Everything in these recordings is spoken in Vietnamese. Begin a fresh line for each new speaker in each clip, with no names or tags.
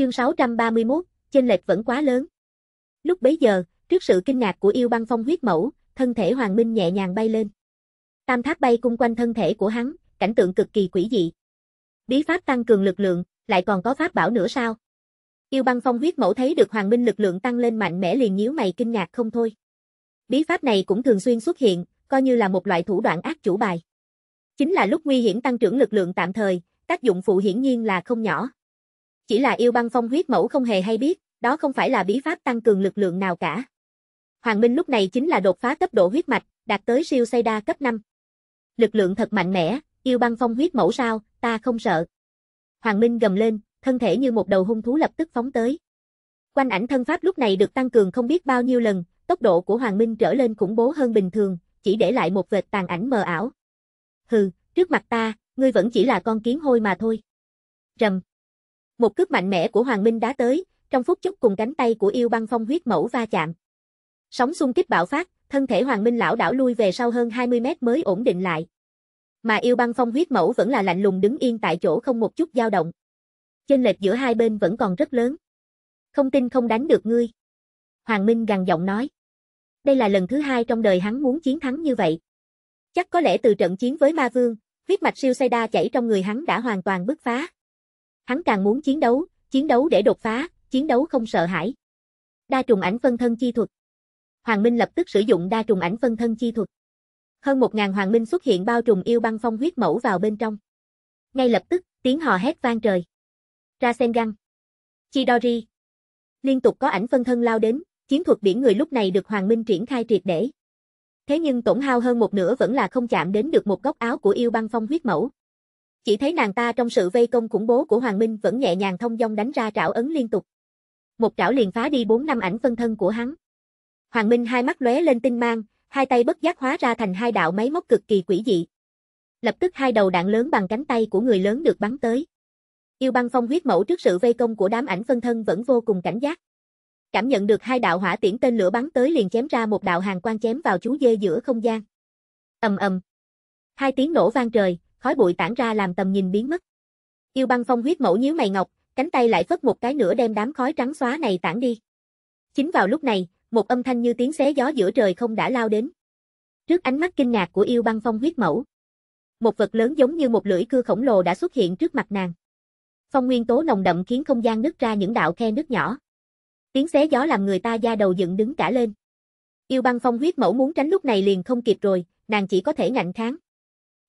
Chương 631, chênh lệch vẫn quá lớn. Lúc bấy giờ, trước sự kinh ngạc của yêu băng phong huyết mẫu, thân thể Hoàng Minh nhẹ nhàng bay lên. Tam tháp bay cung quanh thân thể của hắn, cảnh tượng cực kỳ quỷ dị. Bí pháp tăng cường lực lượng, lại còn có pháp bảo nữa sao? Yêu băng phong huyết mẫu thấy được Hoàng Minh lực lượng tăng lên mạnh mẽ liền nhíu mày kinh ngạc không thôi. Bí pháp này cũng thường xuyên xuất hiện, coi như là một loại thủ đoạn ác chủ bài. Chính là lúc nguy hiểm tăng trưởng lực lượng tạm thời, tác dụng phụ hiển nhiên là không nhỏ. Chỉ là yêu băng phong huyết mẫu không hề hay biết, đó không phải là bí pháp tăng cường lực lượng nào cả. Hoàng Minh lúc này chính là đột phá cấp độ huyết mạch, đạt tới siêu say đa cấp 5. Lực lượng thật mạnh mẽ, yêu băng phong huyết mẫu sao, ta không sợ. Hoàng Minh gầm lên, thân thể như một đầu hung thú lập tức phóng tới. Quanh ảnh thân pháp lúc này được tăng cường không biết bao nhiêu lần, tốc độ của Hoàng Minh trở lên khủng bố hơn bình thường, chỉ để lại một vệt tàn ảnh mờ ảo. Hừ, trước mặt ta, ngươi vẫn chỉ là con kiến hôi mà thôi. Rầm. Một cước mạnh mẽ của Hoàng Minh đá tới, trong phút chốc cùng cánh tay của yêu băng phong huyết mẫu va chạm. Sóng xung kích bạo phát, thân thể Hoàng Minh lão đảo lui về sau hơn 20 mét mới ổn định lại. Mà yêu băng phong huyết mẫu vẫn là lạnh lùng đứng yên tại chỗ không một chút dao động. Chênh lệch giữa hai bên vẫn còn rất lớn. Không tin không đánh được ngươi. Hoàng Minh gằn giọng nói. Đây là lần thứ hai trong đời hắn muốn chiến thắng như vậy. Chắc có lẽ từ trận chiến với Ma Vương, huyết mạch siêu say đa chảy trong người hắn đã hoàn toàn bứt phá hắn càng muốn chiến đấu, chiến đấu để đột phá, chiến đấu không sợ hãi. Đa trùng ảnh phân thân chi thuật. Hoàng Minh lập tức sử dụng đa trùng ảnh phân thân chi thuật. Hơn 1000 Hoàng Minh xuất hiện bao trùm yêu băng phong huyết mẫu vào bên trong. Ngay lập tức, tiếng hò hét vang trời. Ra sen găng. Chidori. Liên tục có ảnh phân thân lao đến, chiến thuật biển người lúc này được Hoàng Minh triển khai triệt để. Thế nhưng tổn hao hơn một nửa vẫn là không chạm đến được một góc áo của yêu băng phong huyết mẫu. Chỉ thấy nàng ta trong sự vây công khủng bố của Hoàng Minh vẫn nhẹ nhàng thông dong đánh ra trảo ấn liên tục. Một trảo liền phá đi bốn năm ảnh phân thân của hắn. Hoàng Minh hai mắt lóe lên tinh mang, hai tay bất giác hóa ra thành hai đạo máy móc cực kỳ quỷ dị. Lập tức hai đầu đạn lớn bằng cánh tay của người lớn được bắn tới. Yêu băng phong huyết mẫu trước sự vây công của đám ảnh phân thân vẫn vô cùng cảnh giác. Cảm nhận được hai đạo hỏa tiễn tên lửa bắn tới liền chém ra một đạo hàng quan chém vào chú dê giữa không gian. ầm ầm. Hai tiếng nổ vang trời, khói bụi tản ra làm tầm nhìn biến mất. Yêu băng phong huyết mẫu nhíu mày ngọc, cánh tay lại phất một cái nữa đem đám khói trắng xóa này tản đi. Chính vào lúc này, một âm thanh như tiếng xé gió giữa trời không đã lao đến. Trước ánh mắt kinh ngạc của yêu băng phong huyết mẫu, một vật lớn giống như một lưỡi cưa khổng lồ đã xuất hiện trước mặt nàng. Phong nguyên tố nồng đậm khiến không gian nứt ra những đạo khe nứt nhỏ. Tiếng xé gió làm người ta da đầu dựng đứng cả lên. Yêu băng phong huyết mẫu muốn tránh lúc này liền không kịp rồi, nàng chỉ có thể ngạnh kháng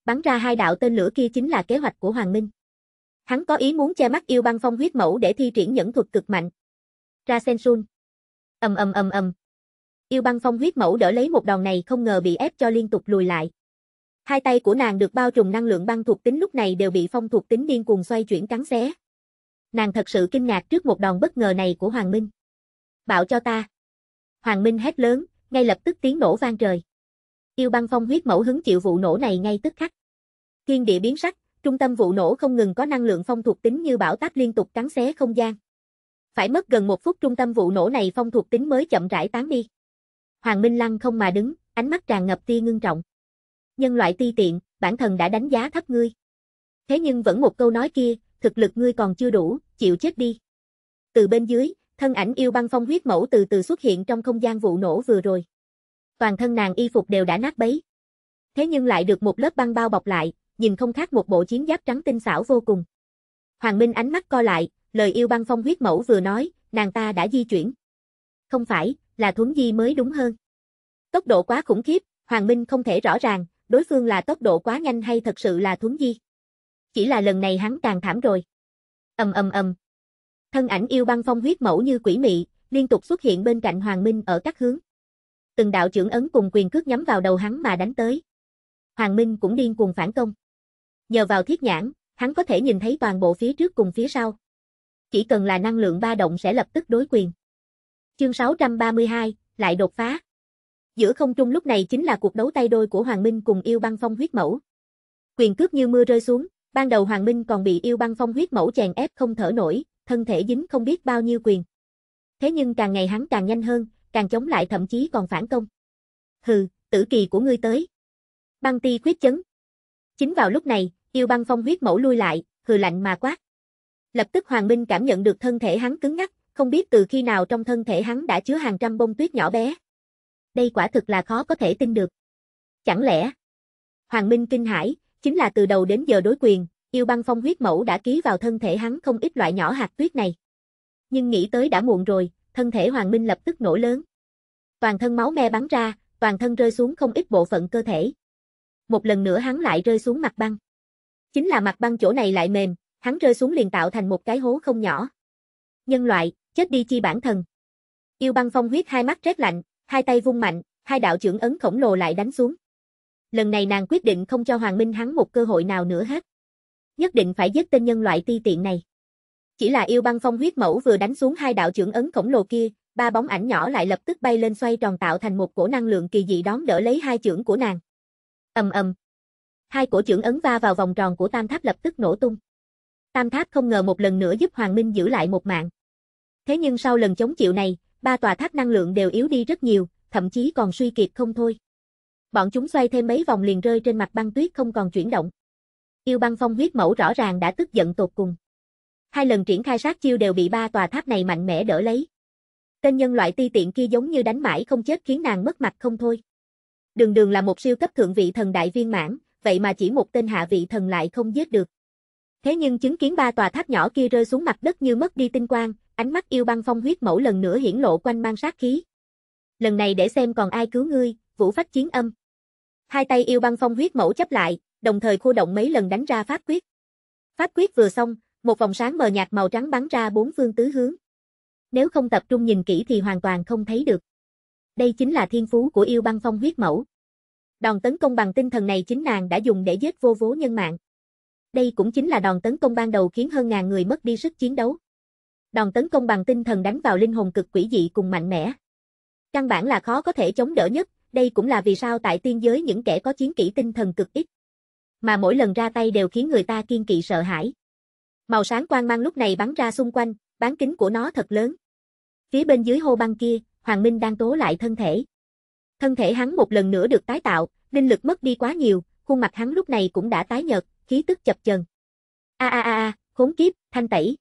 bắn ra hai đạo tên lửa kia chính là kế hoạch của Hoàng Minh. Hắn có ý muốn che mắt yêu băng phong huyết mẫu để thi triển nhẫn thuật cực mạnh. Ra Sen Sun. Ầm ầm ầm ầm. Yêu băng phong huyết mẫu đỡ lấy một đòn này không ngờ bị ép cho liên tục lùi lại. Hai tay của nàng được bao trùm năng lượng băng thuộc tính lúc này đều bị phong thuộc tính điên cuồng xoay chuyển cắn xé. Nàng thật sự kinh ngạc trước một đòn bất ngờ này của Hoàng Minh. bảo cho ta. Hoàng Minh hét lớn, ngay lập tức tiếng nổ vang trời. Yêu băng phong huyết mẫu hứng chịu vụ nổ này ngay tức khắc. Thiên địa biến sắc, trung tâm vụ nổ không ngừng có năng lượng phong thuộc tính như bão táp liên tục cắn xé không gian. Phải mất gần một phút trung tâm vụ nổ này phong thuộc tính mới chậm rãi tán đi. Hoàng Minh Lăng không mà đứng, ánh mắt tràn ngập tia ngưng trọng. Nhân loại ti tiện, bản thân đã đánh giá thấp ngươi. Thế nhưng vẫn một câu nói kia, thực lực ngươi còn chưa đủ, chịu chết đi. Từ bên dưới, thân ảnh yêu băng phong huyết mẫu từ từ xuất hiện trong không gian vụ nổ vừa rồi toàn thân nàng y phục đều đã nát bấy. Thế nhưng lại được một lớp băng bao bọc lại, nhìn không khác một bộ chiến giáp trắng tinh xảo vô cùng. Hoàng Minh ánh mắt co lại, lời yêu băng phong huyết mẫu vừa nói, nàng ta đã di chuyển. Không phải, là thuấn di mới đúng hơn. Tốc độ quá khủng khiếp, Hoàng Minh không thể rõ ràng, đối phương là tốc độ quá nhanh hay thật sự là thuấn di. Chỉ là lần này hắn càng thảm rồi. Ầm ầm ầm. Thân ảnh yêu băng phong huyết mẫu như quỷ mị, liên tục xuất hiện bên cạnh Hoàng Minh ở các hướng từng đạo trưởng ấn cùng quyền cước nhắm vào đầu hắn mà đánh tới. Hoàng Minh cũng điên cuồng phản công. Nhờ vào thiết nhãn, hắn có thể nhìn thấy toàn bộ phía trước cùng phía sau. Chỉ cần là năng lượng ba động sẽ lập tức đối quyền. Chương 632, lại đột phá. Giữa không trung lúc này chính là cuộc đấu tay đôi của Hoàng Minh cùng yêu băng phong huyết mẫu. Quyền cước như mưa rơi xuống, ban đầu Hoàng Minh còn bị yêu băng phong huyết mẫu chèn ép không thở nổi, thân thể dính không biết bao nhiêu quyền. Thế nhưng càng ngày hắn càng nhanh hơn, càng chống lại thậm chí còn phản công. Hừ, tử kỳ của ngươi tới. Băng ti khuyết chấn. Chính vào lúc này, yêu băng phong huyết mẫu lui lại, hừ lạnh mà quát. Lập tức Hoàng Minh cảm nhận được thân thể hắn cứng ngắc, không biết từ khi nào trong thân thể hắn đã chứa hàng trăm bông tuyết nhỏ bé. Đây quả thực là khó có thể tin được. Chẳng lẽ? Hoàng Minh kinh hãi, chính là từ đầu đến giờ đối quyền, yêu băng phong huyết mẫu đã ký vào thân thể hắn không ít loại nhỏ hạt tuyết này. Nhưng nghĩ tới đã muộn rồi, thân thể Hoàng Minh lập tức nổ lớn. Toàn thân máu me bắn ra, toàn thân rơi xuống không ít bộ phận cơ thể. Một lần nữa hắn lại rơi xuống mặt băng. Chính là mặt băng chỗ này lại mềm, hắn rơi xuống liền tạo thành một cái hố không nhỏ. Nhân loại, chết đi chi bản thân. Yêu băng phong huyết hai mắt rét lạnh, hai tay vung mạnh, hai đạo trưởng ấn khổng lồ lại đánh xuống. Lần này nàng quyết định không cho Hoàng Minh hắn một cơ hội nào nữa hết. Nhất định phải giết tên nhân loại ti tiện này. Chỉ là yêu băng phong huyết mẫu vừa đánh xuống hai đạo trưởng ấn khổng lồ kia, ba bóng ảnh nhỏ lại lập tức bay lên xoay tròn tạo thành một cổ năng lượng kỳ dị đón đỡ lấy hai trưởng của nàng. Ầm ầm. Hai cổ trưởng ấn va vào vòng tròn của tam tháp lập tức nổ tung. Tam tháp không ngờ một lần nữa giúp Hoàng Minh giữ lại một mạng. Thế nhưng sau lần chống chịu này, ba tòa tháp năng lượng đều yếu đi rất nhiều, thậm chí còn suy kiệt không thôi. Bọn chúng xoay thêm mấy vòng liền rơi trên mặt băng tuyết không còn chuyển động. Yêu băng phong huyết mẫu rõ ràng đã tức giận tột cùng hai lần triển khai sát chiêu đều bị ba tòa tháp này mạnh mẽ đỡ lấy. Tên nhân loại ti tiện kia giống như đánh mãi không chết khiến nàng mất mặt không thôi. Đường đường là một siêu cấp thượng vị thần đại viên mãn, vậy mà chỉ một tên hạ vị thần lại không giết được. Thế nhưng chứng kiến ba tòa tháp nhỏ kia rơi xuống mặt đất như mất đi tinh quang, ánh mắt yêu băng phong huyết mẫu lần nữa hiển lộ quanh mang sát khí. Lần này để xem còn ai cứu ngươi, vũ phách chiến âm. Hai tay yêu băng phong huyết mẫu chấp lại, đồng thời khu động mấy lần đánh ra pháp quyết. Pháp quyết vừa xong, một vòng sáng mờ nhạt màu trắng bắn ra bốn phương tứ hướng. Nếu không tập trung nhìn kỹ thì hoàn toàn không thấy được. Đây chính là thiên phú của yêu băng phong huyết mẫu. Đòn tấn công bằng tinh thần này chính nàng đã dùng để giết vô vố nhân mạng. Đây cũng chính là đòn tấn công ban đầu khiến hơn ngàn người mất đi sức chiến đấu. Đòn tấn công bằng tinh thần đánh vào linh hồn cực quỷ dị cùng mạnh mẽ. Căn bản là khó có thể chống đỡ nhất, đây cũng là vì sao tại tiên giới những kẻ có chiến kỹ tinh thần cực ít. Mà mỗi lần ra tay đều khiến người ta kiên kỵ sợ hãi. Màu sáng quang mang lúc này bắn ra xung quanh, bán kính của nó thật lớn. Phía bên dưới hô băng kia, Hoàng Minh đang tố lại thân thể. Thân thể hắn một lần nữa được tái tạo, linh lực mất đi quá nhiều, khuôn mặt hắn lúc này cũng đã tái nhợt, khí tức chập chờn. A a a a, khốn kiếp, thanh tẩy.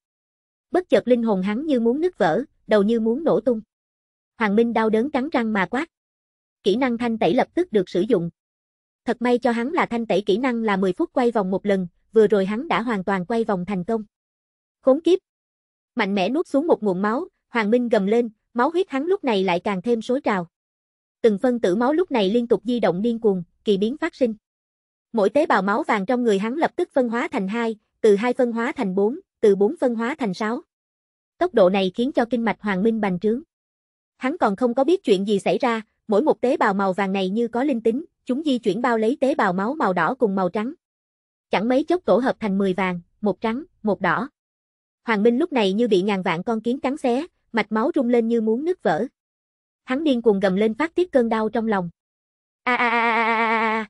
Bất chợt linh hồn hắn như muốn nứt vỡ, đầu như muốn nổ tung. Hoàng Minh đau đớn cắn răng mà quát. Kỹ năng thanh tẩy lập tức được sử dụng. Thật may cho hắn là thanh tẩy kỹ năng là 10 phút quay vòng một lần, vừa rồi hắn đã hoàn toàn quay vòng thành công. Khốn kiếp! Mạnh mẽ nuốt xuống một nguồn máu, Hoàng Minh gầm lên, máu huyết hắn lúc này lại càng thêm sối trào. Từng phân tử máu lúc này liên tục di động điên cuồng, kỳ biến phát sinh. Mỗi tế bào máu vàng trong người hắn lập tức phân hóa thành hai, từ hai phân hóa thành bốn, từ bốn phân hóa thành sáu. Tốc độ này khiến cho kinh mạch Hoàng Minh bành trướng. Hắn còn không có biết chuyện gì xảy ra, mỗi một tế bào màu vàng này như có linh tính, chúng di chuyển bao lấy tế bào máu màu đỏ cùng màu trắng. Chẳng mấy chốc tổ hợp thành 10 vàng, một trắng, một đỏ. Hoàng Minh lúc này như bị ngàn vạn con kiến cắn xé, mạch máu rung lên như muốn nứt vỡ. Hắn điên cuồng gầm lên phát tiết cơn đau trong lòng. A a a a a a.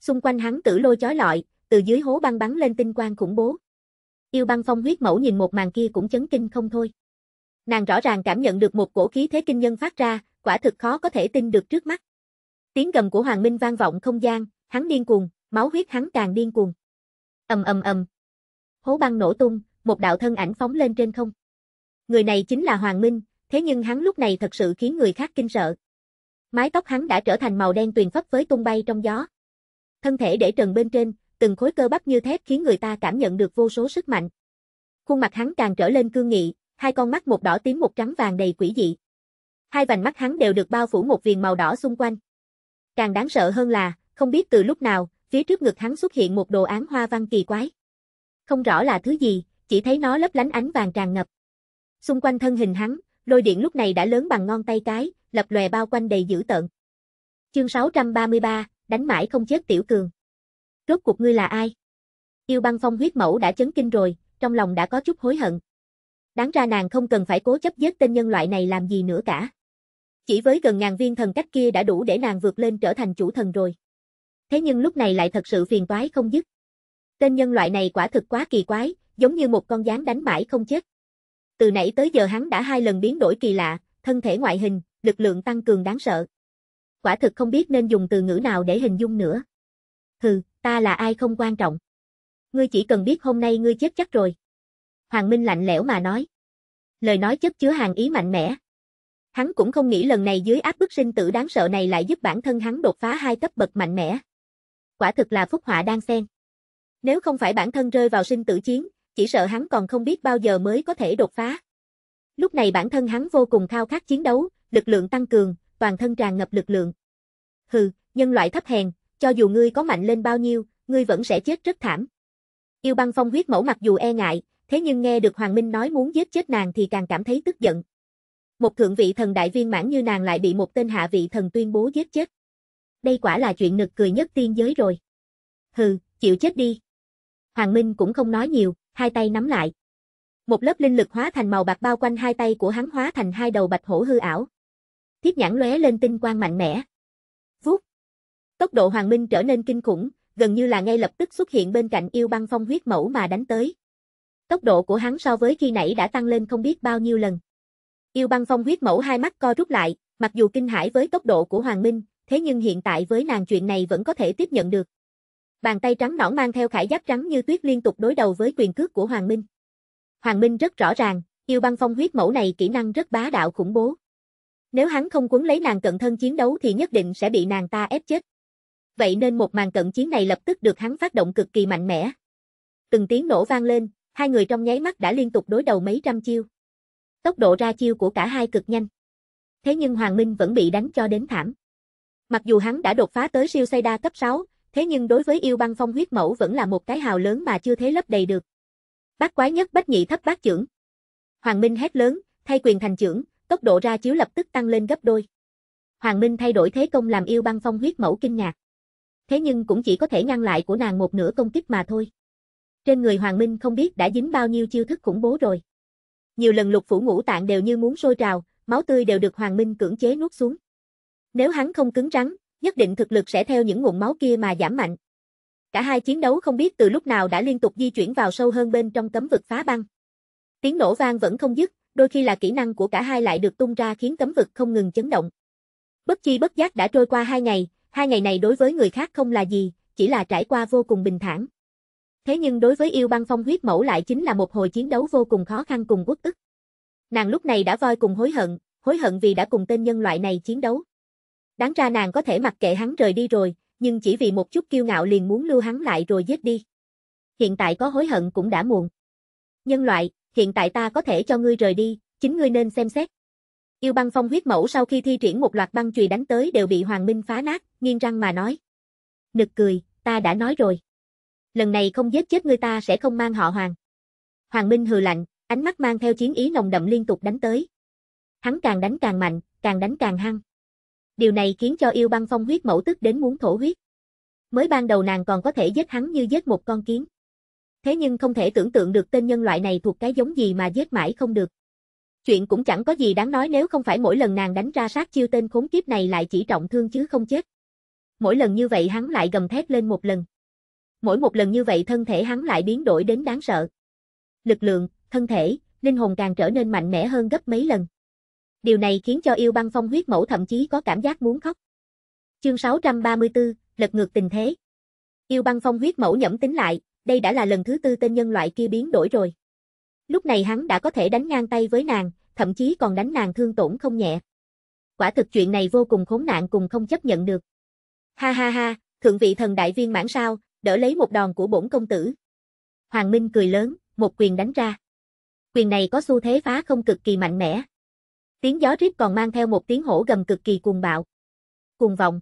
Xung quanh hắn tử lôi chói lọi, từ dưới hố băng bắn lên tinh quang khủng bố. Yêu băng phong huyết mẫu nhìn một màn kia cũng chấn kinh không thôi. Nàng rõ ràng cảm nhận được một cổ khí thế kinh nhân phát ra, quả thực khó có thể tin được trước mắt. Tiếng gầm của Hoàng Minh vang vọng không gian, hắn điên cuồng, máu huyết hắn càng điên cuồng. Ầm ầm ầm. Hố băng nổ tung, một đạo thân ảnh phóng lên trên không. Người này chính là Hoàng Minh, thế nhưng hắn lúc này thật sự khiến người khác kinh sợ. Mái tóc hắn đã trở thành màu đen tuyền phất với tung bay trong gió. Thân thể để trần bên trên, từng khối cơ bắp như thép khiến người ta cảm nhận được vô số sức mạnh. Khuôn mặt hắn càng trở lên cương nghị, hai con mắt một đỏ tím một trắng vàng đầy quỷ dị. Hai vành mắt hắn đều được bao phủ một viền màu đỏ xung quanh. Càng đáng sợ hơn là, không biết từ lúc nào, phía trước ngực hắn xuất hiện một đồ án hoa văn kỳ quái. Không rõ là thứ gì, chỉ thấy nó lấp lánh ánh vàng tràn ngập. Xung quanh thân hình hắn, lôi điện lúc này đã lớn bằng ngón tay cái, lập lòe bao quanh đầy dữ tợn. Chương 633, đánh mãi không chết tiểu cường. Rốt cuộc ngươi là ai? Yêu băng phong huyết mẫu đã chấn kinh rồi, trong lòng đã có chút hối hận. Đáng ra nàng không cần phải cố chấp giết tên nhân loại này làm gì nữa cả. Chỉ với gần ngàn viên thần cách kia đã đủ để nàng vượt lên trở thành chủ thần rồi thế nhưng lúc này lại thật sự phiền toái không dứt. Tên nhân loại này quả thực quá kỳ quái, giống như một con gián đánh mãi không chết. Từ nãy tới giờ hắn đã hai lần biến đổi kỳ lạ, thân thể ngoại hình, lực lượng tăng cường đáng sợ. Quả thực không biết nên dùng từ ngữ nào để hình dung nữa. Hừ, ta là ai không quan trọng. Ngươi chỉ cần biết hôm nay ngươi chết chắc rồi. Hoàng Minh lạnh lẽo mà nói. Lời nói chất chứa hàng ý mạnh mẽ. Hắn cũng không nghĩ lần này dưới áp bức sinh tử đáng sợ này lại giúp bản thân hắn đột phá hai cấp bậc mạnh mẽ quả thực là phúc họa đang xen. Nếu không phải bản thân rơi vào sinh tử chiến, chỉ sợ hắn còn không biết bao giờ mới có thể đột phá. Lúc này bản thân hắn vô cùng khao khát chiến đấu, lực lượng tăng cường, toàn thân tràn ngập lực lượng. Hừ, nhân loại thấp hèn, cho dù ngươi có mạnh lên bao nhiêu, ngươi vẫn sẽ chết rất thảm. Yêu băng phong huyết mẫu mặc dù e ngại, thế nhưng nghe được Hoàng Minh nói muốn giết chết nàng thì càng cảm thấy tức giận. Một thượng vị thần đại viên mãn như nàng lại bị một tên hạ vị thần tuyên bố giết chết đây quả là chuyện nực cười nhất tiên giới rồi. Hừ, chịu chết đi. Hoàng Minh cũng không nói nhiều, hai tay nắm lại. Một lớp linh lực hóa thành màu bạc bao quanh hai tay của hắn hóa thành hai đầu bạch hổ hư ảo. Thiết nhãn lóe lên tinh quang mạnh mẽ. Vút. Tốc độ Hoàng Minh trở nên kinh khủng, gần như là ngay lập tức xuất hiện bên cạnh yêu băng phong huyết mẫu mà đánh tới. Tốc độ của hắn so với khi nãy đã tăng lên không biết bao nhiêu lần. Yêu băng phong huyết mẫu hai mắt co rút lại, mặc dù kinh hãi với tốc độ của Hoàng Minh, thế nhưng hiện tại với nàng chuyện này vẫn có thể tiếp nhận được. Bàn tay trắng nõn mang theo khải giáp trắng như tuyết liên tục đối đầu với quyền cước của Hoàng Minh. Hoàng Minh rất rõ ràng, yêu băng phong huyết mẫu này kỹ năng rất bá đạo khủng bố. Nếu hắn không cuốn lấy nàng cận thân chiến đấu thì nhất định sẽ bị nàng ta ép chết. Vậy nên một màn cận chiến này lập tức được hắn phát động cực kỳ mạnh mẽ. Từng tiếng nổ vang lên, hai người trong nháy mắt đã liên tục đối đầu mấy trăm chiêu. Tốc độ ra chiêu của cả hai cực nhanh. Thế nhưng Hoàng Minh vẫn bị đánh cho đến thảm. Mặc dù hắn đã đột phá tới siêu say đa cấp 6, thế nhưng đối với yêu băng phong huyết mẫu vẫn là một cái hào lớn mà chưa thế lấp đầy được. Bác quái nhất bách nhị thấp bác trưởng. Hoàng Minh hét lớn, thay quyền thành trưởng, tốc độ ra chiếu lập tức tăng lên gấp đôi. Hoàng Minh thay đổi thế công làm yêu băng phong huyết mẫu kinh ngạc. Thế nhưng cũng chỉ có thể ngăn lại của nàng một nửa công kích mà thôi. Trên người Hoàng Minh không biết đã dính bao nhiêu chiêu thức khủng bố rồi. Nhiều lần lục phủ ngũ tạng đều như muốn sôi trào, máu tươi đều được Hoàng Minh cưỡng chế nuốt xuống. Nếu hắn không cứng rắn, nhất định thực lực sẽ theo những nguồn máu kia mà giảm mạnh. Cả hai chiến đấu không biết từ lúc nào đã liên tục di chuyển vào sâu hơn bên trong cấm vực phá băng. Tiếng nổ vang vẫn không dứt, đôi khi là kỹ năng của cả hai lại được tung ra khiến cấm vực không ngừng chấn động. Bất chi bất giác đã trôi qua hai ngày, hai ngày này đối với người khác không là gì, chỉ là trải qua vô cùng bình thản. Thế nhưng đối với yêu băng phong huyết mẫu lại chính là một hồi chiến đấu vô cùng khó khăn cùng quốc ức. Nàng lúc này đã voi cùng hối hận, hối hận vì đã cùng tên nhân loại này chiến đấu. Đáng ra nàng có thể mặc kệ hắn rời đi rồi, nhưng chỉ vì một chút kiêu ngạo liền muốn lưu hắn lại rồi giết đi. Hiện tại có hối hận cũng đã muộn. Nhân loại, hiện tại ta có thể cho ngươi rời đi, chính ngươi nên xem xét. Yêu băng phong huyết mẫu sau khi thi triển một loạt băng chùy đánh tới đều bị Hoàng Minh phá nát, nghiêng răng mà nói. Nực cười, ta đã nói rồi. Lần này không giết chết ngươi ta sẽ không mang họ Hoàng. Hoàng Minh hừ lạnh, ánh mắt mang theo chiến ý nồng đậm liên tục đánh tới. Hắn càng đánh càng mạnh, càng đánh càng hăng điều này khiến cho yêu băng phong huyết mẫu tức đến muốn thổ huyết. Mới ban đầu nàng còn có thể giết hắn như giết một con kiến. Thế nhưng không thể tưởng tượng được tên nhân loại này thuộc cái giống gì mà giết mãi không được. Chuyện cũng chẳng có gì đáng nói nếu không phải mỗi lần nàng đánh ra sát chiêu tên khốn kiếp này lại chỉ trọng thương chứ không chết. Mỗi lần như vậy hắn lại gầm thét lên một lần. Mỗi một lần như vậy thân thể hắn lại biến đổi đến đáng sợ. Lực lượng, thân thể, linh hồn càng trở nên mạnh mẽ hơn gấp mấy lần điều này khiến cho yêu băng phong huyết mẫu thậm chí có cảm giác muốn khóc. Chương 634, lật ngược tình thế. Yêu băng phong huyết mẫu nhẫm tính lại, đây đã là lần thứ tư tên nhân loại kia biến đổi rồi. Lúc này hắn đã có thể đánh ngang tay với nàng, thậm chí còn đánh nàng thương tổn không nhẹ. Quả thực chuyện này vô cùng khốn nạn cùng không chấp nhận được. Ha ha ha, thượng vị thần đại viên mãn sao, đỡ lấy một đòn của bổn công tử. Hoàng Minh cười lớn, một quyền đánh ra. Quyền này có xu thế phá không cực kỳ mạnh mẽ, Tiếng gió rít còn mang theo một tiếng hổ gầm cực kỳ cuồng bạo. Cuồng vọng.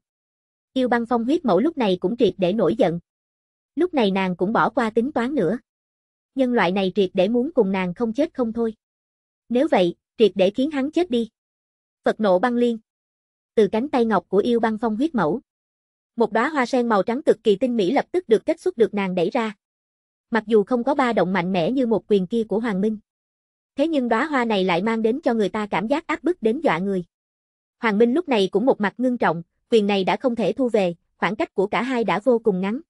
Yêu băng phong huyết mẫu lúc này cũng triệt để nổi giận. Lúc này nàng cũng bỏ qua tính toán nữa. Nhân loại này triệt để muốn cùng nàng không chết không thôi. Nếu vậy, triệt để khiến hắn chết đi. Phật nộ băng liên. Từ cánh tay ngọc của yêu băng phong huyết mẫu. Một đóa hoa sen màu trắng cực kỳ tinh mỹ lập tức được kết xuất được nàng đẩy ra. Mặc dù không có ba động mạnh mẽ như một quyền kia của Hoàng Minh. Thế nhưng đóa hoa này lại mang đến cho người ta cảm giác áp bức đến dọa người. Hoàng Minh lúc này cũng một mặt ngưng trọng, quyền này đã không thể thu về, khoảng cách của cả hai đã vô cùng ngắn.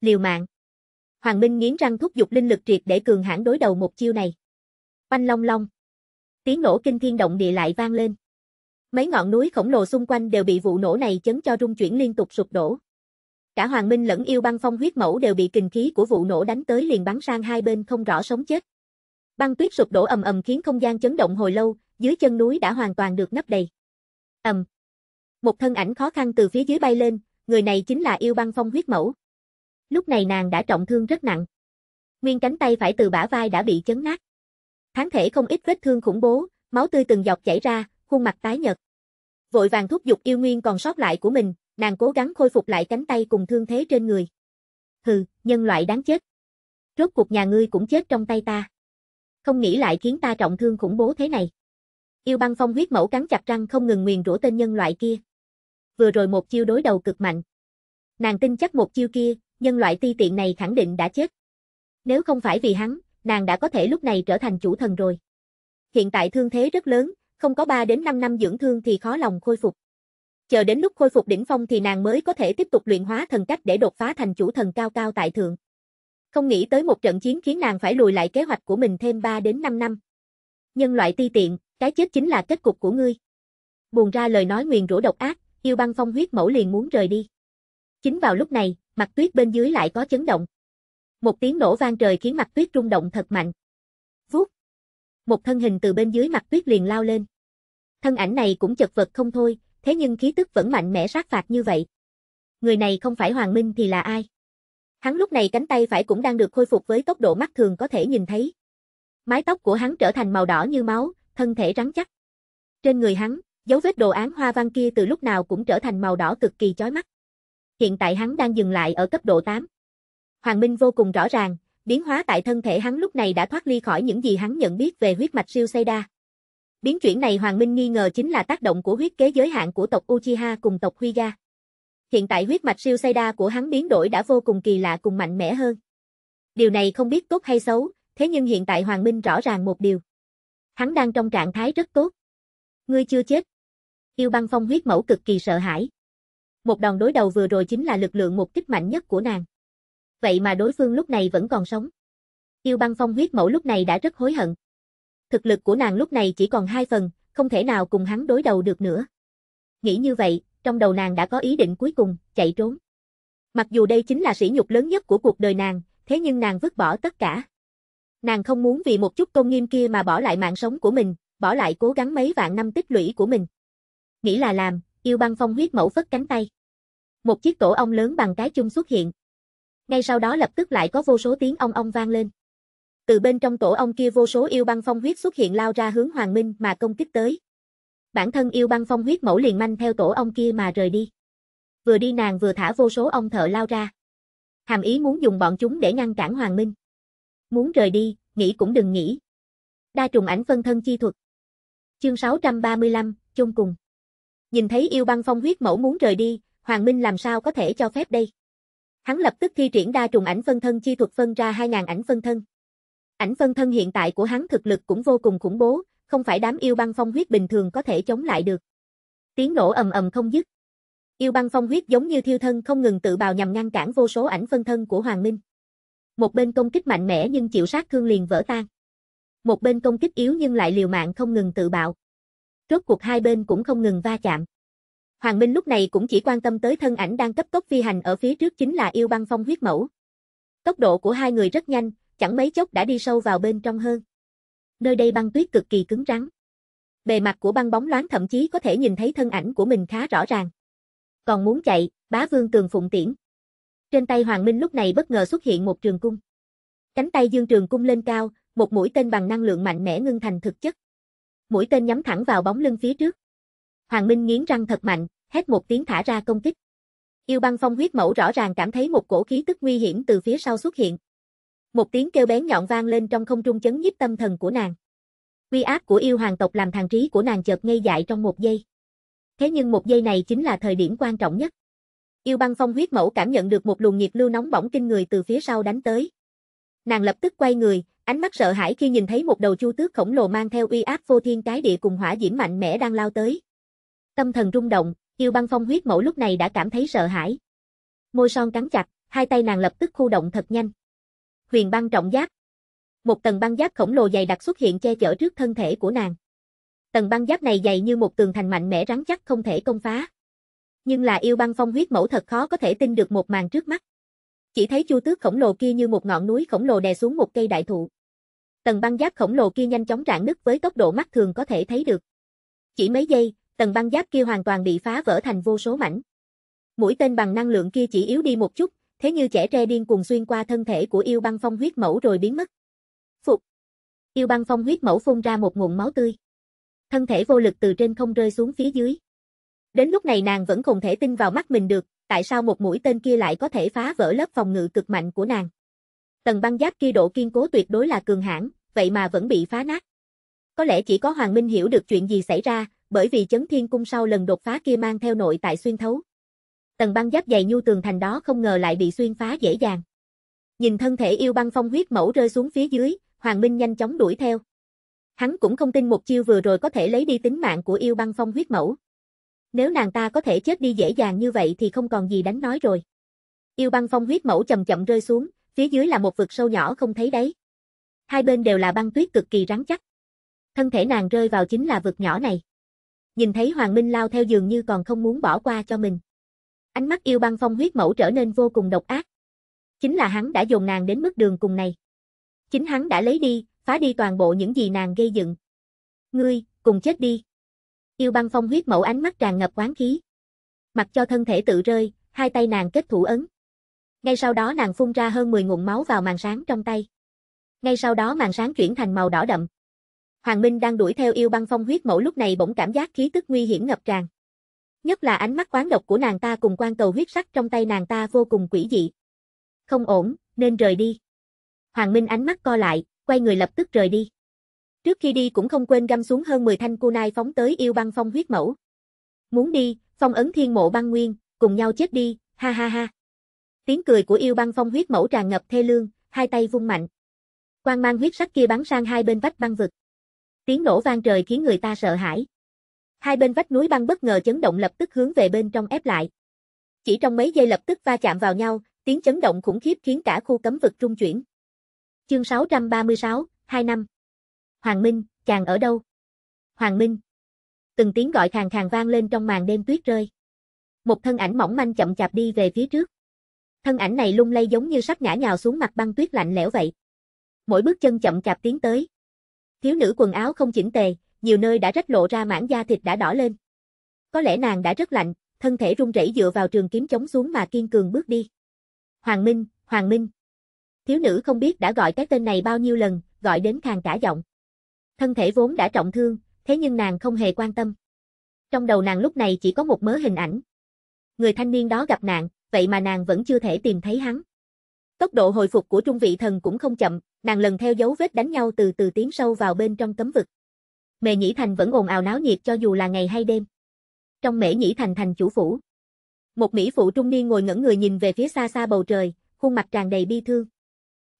Liều mạng. Hoàng Minh nghiến răng thúc giục linh lực triệt để cường hãn đối đầu một chiêu này. Oanh long long. Tiếng nổ kinh thiên động địa lại vang lên. Mấy ngọn núi khổng lồ xung quanh đều bị vụ nổ này chấn cho rung chuyển liên tục sụp đổ. Cả Hoàng Minh lẫn yêu băng phong huyết mẫu đều bị kình khí của vụ nổ đánh tới liền bắn sang hai bên không rõ sống chết. Băng tuyết sụp đổ ầm ầm khiến không gian chấn động hồi lâu, dưới chân núi đã hoàn toàn được nấp đầy. Ầm. Một thân ảnh khó khăn từ phía dưới bay lên, người này chính là yêu băng phong huyết mẫu. Lúc này nàng đã trọng thương rất nặng. Nguyên cánh tay phải từ bả vai đã bị chấn nát. Tháng thể không ít vết thương khủng bố, máu tươi từng giọt chảy ra, khuôn mặt tái nhợt. Vội vàng thúc giục yêu nguyên còn sót lại của mình, nàng cố gắng khôi phục lại cánh tay cùng thương thế trên người. Hừ, nhân loại đáng chết. Rốt cuộc nhà ngươi cũng chết trong tay ta không nghĩ lại khiến ta trọng thương khủng bố thế này. Yêu băng phong huyết mẫu cắn chặt răng không ngừng nguyền rủa tên nhân loại kia. Vừa rồi một chiêu đối đầu cực mạnh. Nàng tin chắc một chiêu kia, nhân loại ti tiện này khẳng định đã chết. Nếu không phải vì hắn, nàng đã có thể lúc này trở thành chủ thần rồi. Hiện tại thương thế rất lớn, không có 3 đến 5 năm dưỡng thương thì khó lòng khôi phục. Chờ đến lúc khôi phục đỉnh phong thì nàng mới có thể tiếp tục luyện hóa thần cách để đột phá thành chủ thần cao cao tại thượng. Không nghĩ tới một trận chiến khiến nàng phải lùi lại kế hoạch của mình thêm 3 đến 5 năm. Nhân loại ti tiện, cái chết chính là kết cục của ngươi. Buồn ra lời nói nguyền rủa độc ác, yêu băng phong huyết mẫu liền muốn rời đi. Chính vào lúc này, mặt tuyết bên dưới lại có chấn động. Một tiếng nổ vang trời khiến mặt tuyết rung động thật mạnh. Vút. Một thân hình từ bên dưới mặt tuyết liền lao lên. Thân ảnh này cũng chật vật không thôi, thế nhưng khí tức vẫn mạnh mẽ sát phạt như vậy. Người này không phải Hoàng Minh thì là ai? Hắn lúc này cánh tay phải cũng đang được khôi phục với tốc độ mắt thường có thể nhìn thấy. Mái tóc của hắn trở thành màu đỏ như máu, thân thể rắn chắc. Trên người hắn, dấu vết đồ án hoa văn kia từ lúc nào cũng trở thành màu đỏ cực kỳ chói mắt. Hiện tại hắn đang dừng lại ở cấp độ 8. Hoàng Minh vô cùng rõ ràng, biến hóa tại thân thể hắn lúc này đã thoát ly khỏi những gì hắn nhận biết về huyết mạch siêu Sayda. Biến chuyển này Hoàng Minh nghi ngờ chính là tác động của huyết kế giới hạn của tộc Uchiha cùng tộc Huyga. Hiện tại huyết mạch siêu Sayda của hắn biến đổi đã vô cùng kỳ lạ cùng mạnh mẽ hơn. Điều này không biết tốt hay xấu, thế nhưng hiện tại Hoàng Minh rõ ràng một điều. Hắn đang trong trạng thái rất tốt. Ngươi chưa chết. Yêu băng phong huyết mẫu cực kỳ sợ hãi. Một đòn đối đầu vừa rồi chính là lực lượng một kích mạnh nhất của nàng. Vậy mà đối phương lúc này vẫn còn sống. Yêu băng phong huyết mẫu lúc này đã rất hối hận. Thực lực của nàng lúc này chỉ còn hai phần, không thể nào cùng hắn đối đầu được nữa. Nghĩ như vậy, trong đầu nàng đã có ý định cuối cùng, chạy trốn. Mặc dù đây chính là sỉ nhục lớn nhất của cuộc đời nàng, thế nhưng nàng vứt bỏ tất cả. Nàng không muốn vì một chút công nghiêm kia mà bỏ lại mạng sống của mình, bỏ lại cố gắng mấy vạn năm tích lũy của mình. Nghĩ là làm, yêu băng phong huyết mẫu phất cánh tay. Một chiếc tổ ong lớn bằng cái chung xuất hiện. Ngay sau đó lập tức lại có vô số tiếng ong ong vang lên. Từ bên trong tổ ong kia vô số yêu băng phong huyết xuất hiện lao ra hướng Hoàng Minh mà công kích tới bản thân yêu băng phong huyết mẫu liền manh theo tổ ông kia mà rời đi. Vừa đi nàng vừa thả vô số ong thợ lao ra. Hàm ý muốn dùng bọn chúng để ngăn cản Hoàng Minh. Muốn rời đi, nghĩ cũng đừng nghĩ. Đa trùng ảnh phân thân chi thuật. Chương 635, chung cùng. Nhìn thấy yêu băng phong huyết mẫu muốn rời đi, Hoàng Minh làm sao có thể cho phép đây? Hắn lập tức thi triển đa trùng ảnh phân thân chi thuật phân ra 2000 ảnh phân thân. Ảnh phân thân hiện tại của hắn thực lực cũng vô cùng khủng bố, không phải đám yêu băng phong huyết bình thường có thể chống lại được. Tiếng nổ ầm ầm không dứt. Yêu băng phong huyết giống như thiêu thân không ngừng tự bào nhằm ngăn cản vô số ảnh phân thân của Hoàng Minh. Một bên công kích mạnh mẽ nhưng chịu sát thương liền vỡ tan. Một bên công kích yếu nhưng lại liều mạng không ngừng tự bạo. Rốt cuộc hai bên cũng không ngừng va chạm. Hoàng Minh lúc này cũng chỉ quan tâm tới thân ảnh đang cấp tốc phi hành ở phía trước chính là yêu băng phong huyết mẫu. Tốc độ của hai người rất nhanh, chẳng mấy chốc đã đi sâu vào bên trong hơn nơi đây băng tuyết cực kỳ cứng rắn. Bề mặt của băng bóng loáng thậm chí có thể nhìn thấy thân ảnh của mình khá rõ ràng. Còn muốn chạy, bá vương cường phụng tiễn. Trên tay Hoàng Minh lúc này bất ngờ xuất hiện một trường cung. Cánh tay dương trường cung lên cao, một mũi tên bằng năng lượng mạnh mẽ ngưng thành thực chất. Mũi tên nhắm thẳng vào bóng lưng phía trước. Hoàng Minh nghiến răng thật mạnh, hét một tiếng thả ra công kích. Yêu băng phong huyết mẫu rõ ràng cảm thấy một cổ khí tức nguy hiểm từ phía sau xuất hiện. Một tiếng kêu bén nhọn vang lên trong không trung chấn nhiếp tâm thần của nàng. Uy áp của yêu hoàng tộc làm thằng trí của nàng chợt ngây dại trong một giây. Thế nhưng một giây này chính là thời điểm quan trọng nhất. Yêu băng phong huyết mẫu cảm nhận được một luồng nhiệt lưu nóng bỏng kinh người từ phía sau đánh tới. Nàng lập tức quay người, ánh mắt sợ hãi khi nhìn thấy một đầu chu tước khổng lồ mang theo uy áp vô thiên cái địa cùng hỏa diễm mạnh mẽ đang lao tới. Tâm thần rung động, yêu băng phong huyết mẫu lúc này đã cảm thấy sợ hãi. Môi son cắn chặt, hai tay nàng lập tức khu động thật nhanh huyền băng trọng giác, Một tầng băng giác khổng lồ dày đặc xuất hiện che chở trước thân thể của nàng. Tầng băng giáp này dày như một tường thành mạnh mẽ rắn chắc không thể công phá. Nhưng là yêu băng phong huyết mẫu thật khó có thể tin được một màn trước mắt. Chỉ thấy chu tước khổng lồ kia như một ngọn núi khổng lồ đè xuống một cây đại thụ. Tầng băng giáp khổng lồ kia nhanh chóng rạn nứt với tốc độ mắt thường có thể thấy được. Chỉ mấy giây, tầng băng giáp kia hoàn toàn bị phá vỡ thành vô số mảnh. Mũi tên bằng năng lượng kia chỉ yếu đi một chút, thế như trẻ tre điên cuồng xuyên qua thân thể của yêu băng phong huyết mẫu rồi biến mất. Phục. Yêu băng phong huyết mẫu phun ra một nguồn máu tươi. Thân thể vô lực từ trên không rơi xuống phía dưới. Đến lúc này nàng vẫn không thể tin vào mắt mình được, tại sao một mũi tên kia lại có thể phá vỡ lớp phòng ngự cực mạnh của nàng. Tầng băng giáp kia độ kiên cố tuyệt đối là cường hãn, vậy mà vẫn bị phá nát. Có lẽ chỉ có Hoàng Minh hiểu được chuyện gì xảy ra, bởi vì chấn thiên cung sau lần đột phá kia mang theo nội tại xuyên thấu tầng băng giáp dày nhu tường thành đó không ngờ lại bị xuyên phá dễ dàng. Nhìn thân thể yêu băng phong huyết mẫu rơi xuống phía dưới, Hoàng Minh nhanh chóng đuổi theo. Hắn cũng không tin một chiêu vừa rồi có thể lấy đi tính mạng của yêu băng phong huyết mẫu. Nếu nàng ta có thể chết đi dễ dàng như vậy thì không còn gì đánh nói rồi. Yêu băng phong huyết mẫu chậm chậm rơi xuống, phía dưới là một vực sâu nhỏ không thấy đấy. Hai bên đều là băng tuyết cực kỳ rắn chắc. Thân thể nàng rơi vào chính là vực nhỏ này. Nhìn thấy Hoàng Minh lao theo dường như còn không muốn bỏ qua cho mình. Ánh mắt yêu băng phong huyết mẫu trở nên vô cùng độc ác. Chính là hắn đã dồn nàng đến mức đường cùng này. Chính hắn đã lấy đi, phá đi toàn bộ những gì nàng gây dựng. Ngươi, cùng chết đi. Yêu băng phong huyết mẫu ánh mắt tràn ngập quán khí. Mặc cho thân thể tự rơi, hai tay nàng kết thủ ấn. Ngay sau đó nàng phun ra hơn 10 ngụm máu vào màn sáng trong tay. Ngay sau đó màn sáng chuyển thành màu đỏ đậm. Hoàng Minh đang đuổi theo yêu băng phong huyết mẫu lúc này bỗng cảm giác khí tức nguy hiểm ngập tràn nhất là ánh mắt oán độc của nàng ta cùng quan cầu huyết sắc trong tay nàng ta vô cùng quỷ dị. Không ổn, nên rời đi. Hoàng Minh ánh mắt co lại, quay người lập tức rời đi. Trước khi đi cũng không quên găm xuống hơn 10 thanh cô nai phóng tới yêu băng phong huyết mẫu. Muốn đi, phong ấn thiên mộ băng nguyên, cùng nhau chết đi, ha ha ha. Tiếng cười của yêu băng phong huyết mẫu tràn ngập thê lương, hai tay vung mạnh. Quang mang huyết sắc kia bắn sang hai bên vách băng vực. Tiếng nổ vang trời khiến người ta sợ hãi. Hai bên vách núi băng bất ngờ chấn động lập tức hướng về bên trong ép lại. Chỉ trong mấy giây lập tức va chạm vào nhau, tiếng chấn động khủng khiếp khiến cả khu cấm vực trung chuyển. Chương 636, 2 năm. Hoàng Minh, chàng ở đâu? Hoàng Minh. Từng tiếng gọi khàn khàn vang lên trong màn đêm tuyết rơi. Một thân ảnh mỏng manh chậm chạp đi về phía trước. Thân ảnh này lung lay giống như sắp ngã nhào xuống mặt băng tuyết lạnh lẽo vậy. Mỗi bước chân chậm chạp tiến tới. Thiếu nữ quần áo không chỉnh tề, nhiều nơi đã rách lộ ra mảng da thịt đã đỏ lên. Có lẽ nàng đã rất lạnh, thân thể run rẩy dựa vào trường kiếm chống xuống mà kiên cường bước đi. Hoàng Minh, Hoàng Minh. Thiếu nữ không biết đã gọi cái tên này bao nhiêu lần, gọi đến khàn cả giọng. Thân thể vốn đã trọng thương, thế nhưng nàng không hề quan tâm. Trong đầu nàng lúc này chỉ có một mớ hình ảnh. Người thanh niên đó gặp nạn, vậy mà nàng vẫn chưa thể tìm thấy hắn. Tốc độ hồi phục của trung vị thần cũng không chậm, nàng lần theo dấu vết đánh nhau từ từ tiến sâu vào bên trong cấm vực. Mệ Nhĩ Thành vẫn ồn ào náo nhiệt cho dù là ngày hay đêm. Trong Mễ Nhĩ Thành thành chủ phủ, một mỹ phụ trung niên ngồi ngẩn người nhìn về phía xa xa bầu trời, khuôn mặt tràn đầy bi thương.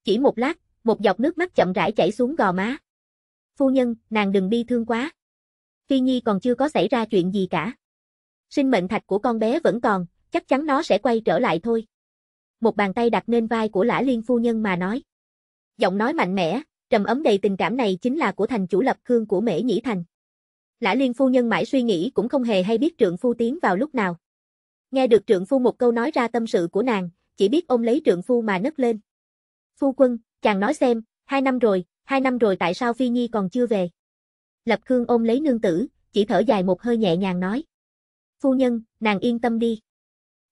Chỉ một lát, một giọt nước mắt chậm rãi chảy xuống gò má. "Phu nhân, nàng đừng bi thương quá. Phi nhi còn chưa có xảy ra chuyện gì cả. Sinh mệnh thạch của con bé vẫn còn, chắc chắn nó sẽ quay trở lại thôi." Một bàn tay đặt lên vai của Lã Liên phu nhân mà nói. Giọng nói mạnh mẽ, Trầm ấm đầy tình cảm này chính là của thành chủ lập khương của Mễ Nhĩ Thành. Lã Liên phu nhân mãi suy nghĩ cũng không hề hay biết trượng phu tiến vào lúc nào. Nghe được trượng phu một câu nói ra tâm sự của nàng, chỉ biết ôm lấy trượng phu mà nấc lên. Phu quân, chàng nói xem, hai năm rồi, hai năm rồi tại sao Phi Nhi còn chưa về? Lập Khương ôm lấy nương tử, chỉ thở dài một hơi nhẹ nhàng nói. Phu nhân, nàng yên tâm đi.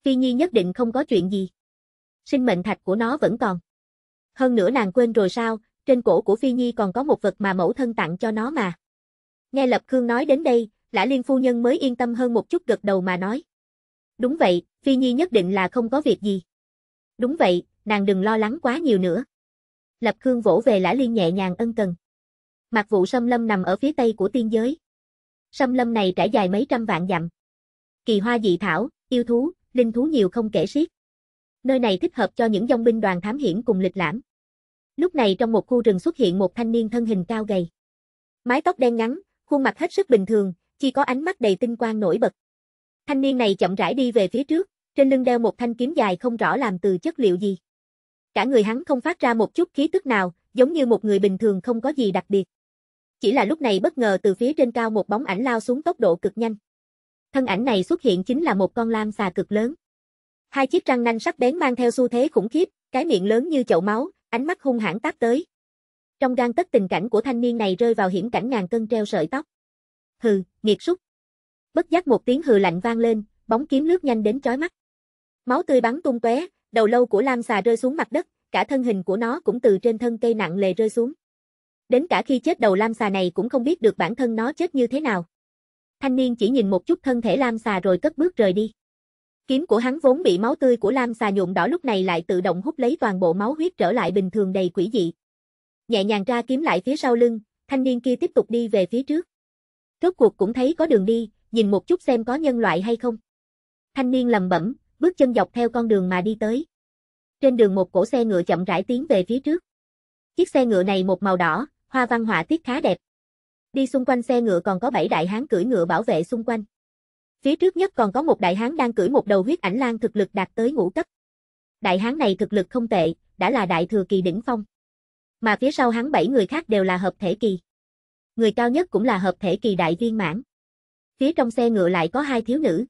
Phi Nhi nhất định không có chuyện gì. Sinh mệnh thạch của nó vẫn còn. Hơn nữa nàng quên rồi sao, trên cổ của Phi Nhi còn có một vật mà mẫu thân tặng cho nó mà. Nghe Lập Khương nói đến đây, Lã Liên Phu Nhân mới yên tâm hơn một chút gật đầu mà nói. Đúng vậy, Phi Nhi nhất định là không có việc gì. Đúng vậy, nàng đừng lo lắng quá nhiều nữa. Lập Khương vỗ về Lã Liên nhẹ nhàng ân cần. Mặt vụ sâm lâm nằm ở phía tây của tiên giới. Sâm lâm này trải dài mấy trăm vạn dặm. Kỳ hoa dị thảo, yêu thú, linh thú nhiều không kể xiết. Nơi này thích hợp cho những dòng binh đoàn thám hiểm cùng lịch lãm. Lúc này trong một khu rừng xuất hiện một thanh niên thân hình cao gầy. Mái tóc đen ngắn, khuôn mặt hết sức bình thường, chỉ có ánh mắt đầy tinh quang nổi bật. Thanh niên này chậm rãi đi về phía trước, trên lưng đeo một thanh kiếm dài không rõ làm từ chất liệu gì. Cả người hắn không phát ra một chút khí tức nào, giống như một người bình thường không có gì đặc biệt. Chỉ là lúc này bất ngờ từ phía trên cao một bóng ảnh lao xuống tốc độ cực nhanh. Thân ảnh này xuất hiện chính là một con lam xà cực lớn. Hai chiếc răng nanh sắc bén mang theo xu thế khủng khiếp, cái miệng lớn như chậu máu, ánh mắt hung hãn tác tới. Trong gan tất tình cảnh của thanh niên này rơi vào hiểm cảnh ngàn cân treo sợi tóc. Hừ, nghiệt súc. Bất giác một tiếng hừ lạnh vang lên, bóng kiếm lướt nhanh đến chói mắt. Máu tươi bắn tung tóe, đầu lâu của Lam xà rơi xuống mặt đất, cả thân hình của nó cũng từ trên thân cây nặng lề rơi xuống. Đến cả khi chết đầu Lam xà này cũng không biết được bản thân nó chết như thế nào. Thanh niên chỉ nhìn một chút thân thể Lam xà rồi cất bước rời đi. Kiếm của hắn vốn bị máu tươi của Lam xà nhuộm đỏ lúc này lại tự động hút lấy toàn bộ máu huyết trở lại bình thường đầy quỷ dị. Nhẹ nhàng ra kiếm lại phía sau lưng, thanh niên kia tiếp tục đi về phía trước. Rốt cuộc cũng thấy có đường đi, nhìn một chút xem có nhân loại hay không. Thanh niên lầm bẩm, bước chân dọc theo con đường mà đi tới. Trên đường một cổ xe ngựa chậm rãi tiến về phía trước. Chiếc xe ngựa này một màu đỏ, hoa văn họa tiết khá đẹp. Đi xung quanh xe ngựa còn có bảy đại hán cưỡi ngựa bảo vệ xung quanh. Phía trước nhất còn có một đại hán đang cưỡi một đầu huyết ảnh lang thực lực đạt tới ngũ cấp. Đại hán này thực lực không tệ, đã là đại thừa kỳ đỉnh phong. Mà phía sau hắn bảy người khác đều là hợp thể kỳ. Người cao nhất cũng là hợp thể kỳ đại viên mãn. Phía trong xe ngựa lại có hai thiếu nữ.